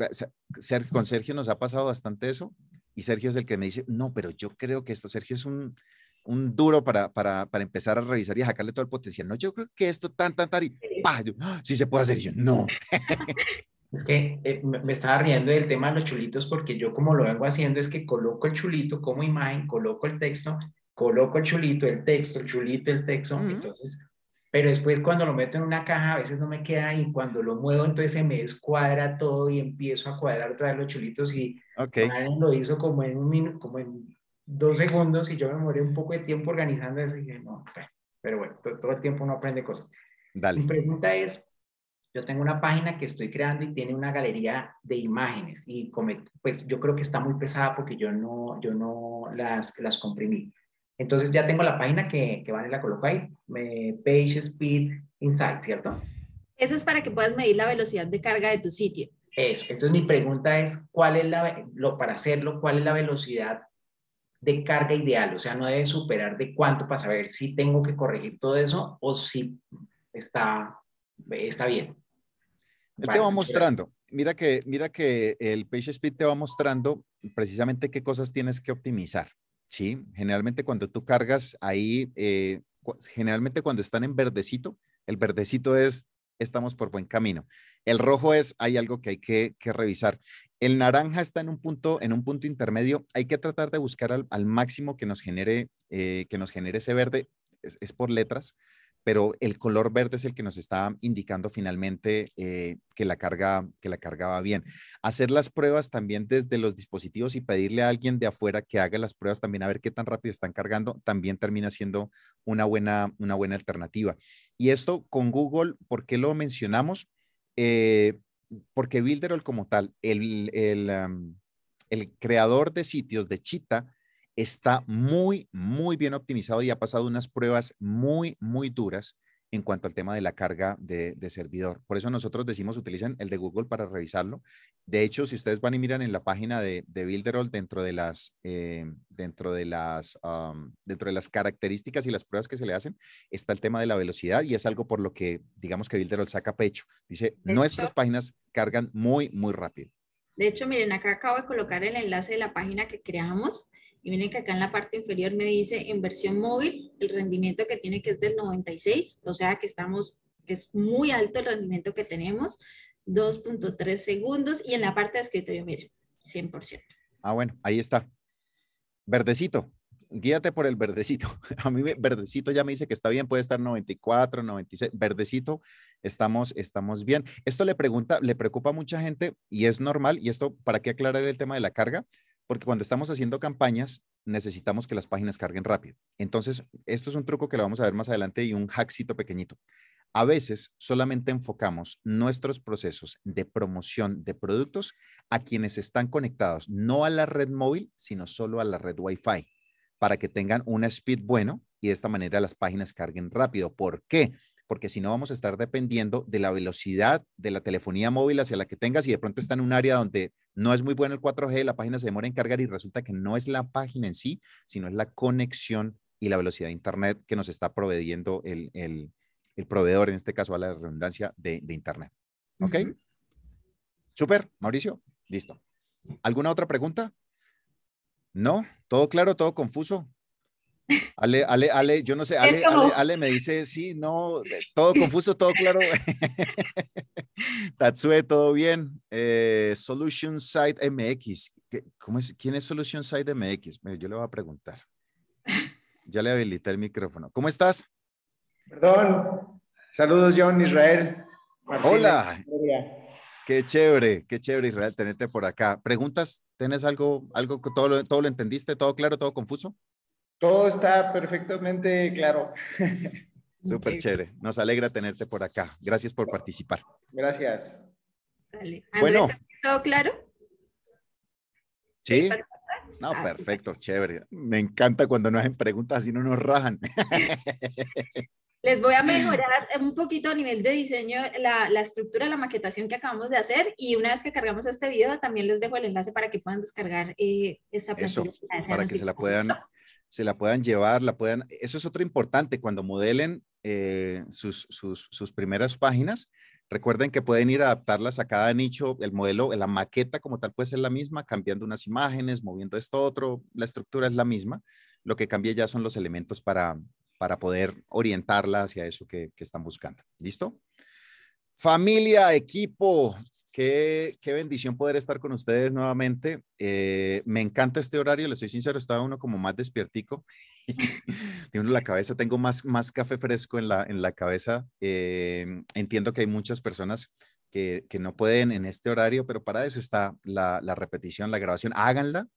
con Sergio nos ha pasado bastante eso, y Sergio es el que me dice, no, pero yo creo que esto, Sergio es un, un duro para, para, para, empezar a revisar y a sacarle todo el potencial. No, yo creo que esto tan, tan, tan, y sí ah, se puede hacer. yo, no. Es que eh, me estaba riendo del tema de los chulitos porque yo como lo vengo haciendo es que coloco el chulito como imagen, coloco el texto, coloco el chulito, el texto, el chulito, el texto. Entonces, pero después cuando lo meto en una caja a veces no me queda y cuando lo muevo entonces se me descuadra todo y empiezo a cuadrar otra vez los chulitos y okay. lo hizo como en un como en dos segundos y yo me morí un poco de tiempo organizando eso y dije, no, pero bueno, todo, el tiempo uno aprende cosas. Dale. Mi pregunta es, yo tengo una página que estoy creando y tiene una galería de imágenes y pues yo creo que está muy pesada porque yo no, yo no las, las comprimí. Entonces ya tengo la página que, que y la coloco ahí, PageSpeed Page Speed Insight, ¿cierto? Eso es para que puedas medir la velocidad de carga de tu sitio. Eso. Entonces mi pregunta es, ¿cuál es la, para hacerlo, cuál es la velocidad de carga ideal? O sea, no debe superar de cuánto para saber si tengo que corregir todo eso o si está, está bien. te va mostrando. Mira que, mira que el PageSpeed te va mostrando precisamente qué cosas tienes que optimizar. ¿sí? Generalmente cuando tú cargas ahí, eh, generalmente cuando están en verdecito, el verdecito es estamos por buen camino. El rojo es hay algo que hay que, revisar. El naranja está en un punto en un punto intermedio. Hay que tratar de buscar al, máximo que nos genere eh, que nos genere ese verde. Es, es por letras pero el color verde es el que nos está indicando finalmente eh, que, la carga, que la va bien. Hacer las pruebas también desde los dispositivos y pedirle a alguien de afuera que haga las pruebas también a ver qué tan rápido están cargando, también termina siendo una buena, una buena alternativa. Y esto con Google, ¿por qué lo mencionamos? Eh, porque Builderall como tal, el, el, el creador de sitios de Chita, está muy, muy bien optimizado y ha pasado unas pruebas muy, muy duras en cuanto al tema de la carga de, servidor. Por eso nosotros decimos, utilicen el de Google para revisarlo. De hecho, si ustedes van y miran en la página de, de Builderall dentro de las, eh, dentro, de las, dentro de las características y las pruebas que se le hacen, está el tema de la velocidad y es algo por lo que digamos que Builderall saca pecho. Dice, nuestras páginas cargan muy, muy rápido. De hecho, miren, acá acabo de colocar el enlace de la página que creamos y miren que acá en la parte inferior me dice en versión móvil el rendimiento que tiene que es del 96, o sea que estamos, que es muy alto el rendimiento que tenemos, 2.3 segundos. Y en la parte de escritorio, miren, 100%. Ah, bueno, ahí está. Verdecito, guíate por el verdecito. A mí verdecito ya me dice que está bien, puede estar 94, 96, verdecito, estamos, estamos bien. Esto le pregunta, le preocupa a mucha gente y es normal, y esto para qué aclarar el tema de la carga, porque cuando estamos haciendo campañas necesitamos que las páginas carguen rápido. Entonces, esto es un truco que lo vamos a ver más adelante y un hackcito pequeñito. A veces solamente enfocamos nuestros procesos de promoción de productos a quienes están conectados, no a la red móvil, sino solo a la red Wi-Fi, para que tengan una speed bueno y de esta manera las páginas carguen rápido. ¿Por qué? porque si no vamos a estar dependiendo de la velocidad de la telefonía móvil hacia la que tengas y de pronto está en un área donde no es muy bueno el 4G, la página se demora en cargar y resulta que no es la página en sí, sino es la conexión y la velocidad de Internet que nos está proveyendo el, el, proveedor, en este caso a la redundancia de, Internet. ¿Ok? Super, Mauricio, listo. ¿Alguna otra pregunta? ¿No? ¿Todo claro? ¿Todo confuso? Ale, Ale, Ale, yo no sé, Ale, Ale, me dice, sí, no, todo confuso, todo claro. Tatsue, todo bien. Eh, Solution Site MX. ¿Cómo es? ¿Quién es Solution Site MX? Yo le voy a preguntar. Ya le habilité el micrófono. ¿Cómo estás? Perdón. Saludos, John Israel. Hola. Qué chévere, qué chévere, Israel, tenerte por acá. ¿Preguntas? ¿Tienes algo, algo, todo todo lo entendiste, todo claro, todo confuso? Todo está perfectamente claro. Súper chévere. Nos alegra tenerte por acá. Gracias por participar. Gracias. bueno. ¿Todo claro? Sí. No, ah, perfecto, chévere. Me encanta cuando nos hacen preguntas y no nos rajan. les voy a mejorar un poquito a nivel de diseño la, la, estructura, la maquetación que acabamos de hacer y una vez que cargamos este video también les dejo el enlace para que puedan descargar eh, esta Eso, para que se la puedan se la puedan llevar, la puedan. Eso es otro importante cuando modelen eh, sus, primeras páginas. Recuerden que pueden ir a adaptarlas a cada nicho, el modelo, la maqueta como tal puede ser la misma, cambiando unas imágenes, moviendo esto otro, la estructura es la misma. Lo que cambia ya son los elementos para, para poder orientarla hacia eso que, están buscando. ¿Listo? Familia, equipo, qué, bendición poder estar con ustedes nuevamente. Eh, me encanta este horario, le soy sincero, estaba uno como más despiertico. de uno la cabeza, tengo más, más café fresco en la, en la cabeza. Eh, entiendo que hay muchas personas que, no pueden en este horario, pero para eso está la, la repetición, la grabación. Háganla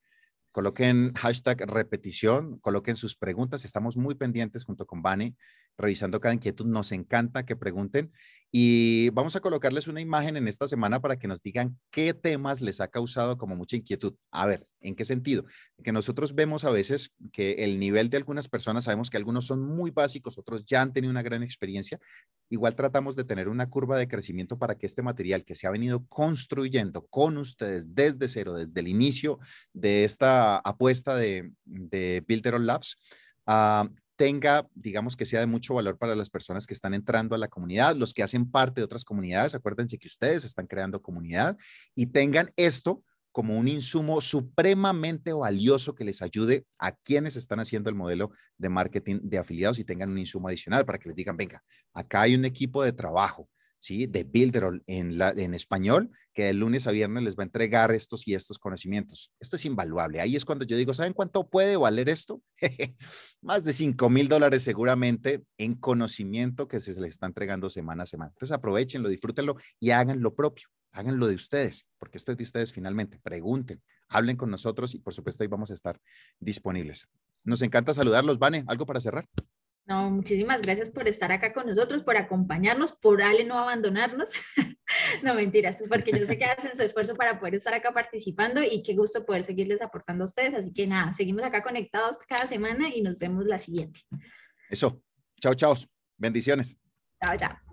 Coloquen hashtag repetición, coloquen sus preguntas. Estamos muy pendientes junto con Vane revisando cada inquietud. Nos encanta que pregunten y vamos a colocarles una imagen en esta semana para que nos digan qué temas les ha causado como mucha inquietud. A ver, ¿en qué sentido? Que nosotros vemos a veces que el nivel de algunas personas, sabemos que algunos son muy básicos, otros ya han tenido una gran experiencia. Igual tratamos de tener una curva de crecimiento para que este material que se ha venido construyendo con ustedes desde cero, desde el inicio de esta apuesta de, de Builder on Labs, ah, tenga, digamos que sea de mucho valor para las personas que están entrando a la comunidad, los que hacen parte de otras comunidades, acuérdense que ustedes están creando comunidad y tengan esto como un insumo supremamente valioso que les ayude a quienes están haciendo el modelo de marketing de afiliados y tengan un insumo adicional para que les digan, venga, acá hay un equipo de trabajo, ¿sí? de Builder en, español, que de lunes a viernes les va a entregar estos y estos conocimientos. Esto es invaluable. Ahí es cuando yo digo, ¿saben cuánto puede valer esto? Más de 5 mil dólares seguramente en conocimiento que se les está entregando semana a semana. Entonces aprovechenlo, disfrútenlo y hagan lo propio. Háganlo de ustedes, porque esto es de ustedes finalmente. Pregunten, hablen con nosotros y por supuesto ahí vamos a estar disponibles. Nos encanta saludarlos. Vane, ¿algo para cerrar? No, muchísimas gracias por estar acá con nosotros, por acompañarnos, por Ale no abandonarnos. no mentiras, porque yo sé que hacen su esfuerzo para poder estar acá participando y qué gusto poder seguirles aportando a ustedes. Así que nada, seguimos acá conectados cada semana y nos vemos la siguiente. Eso. Chao, chao. Bendiciones. Chao, chao.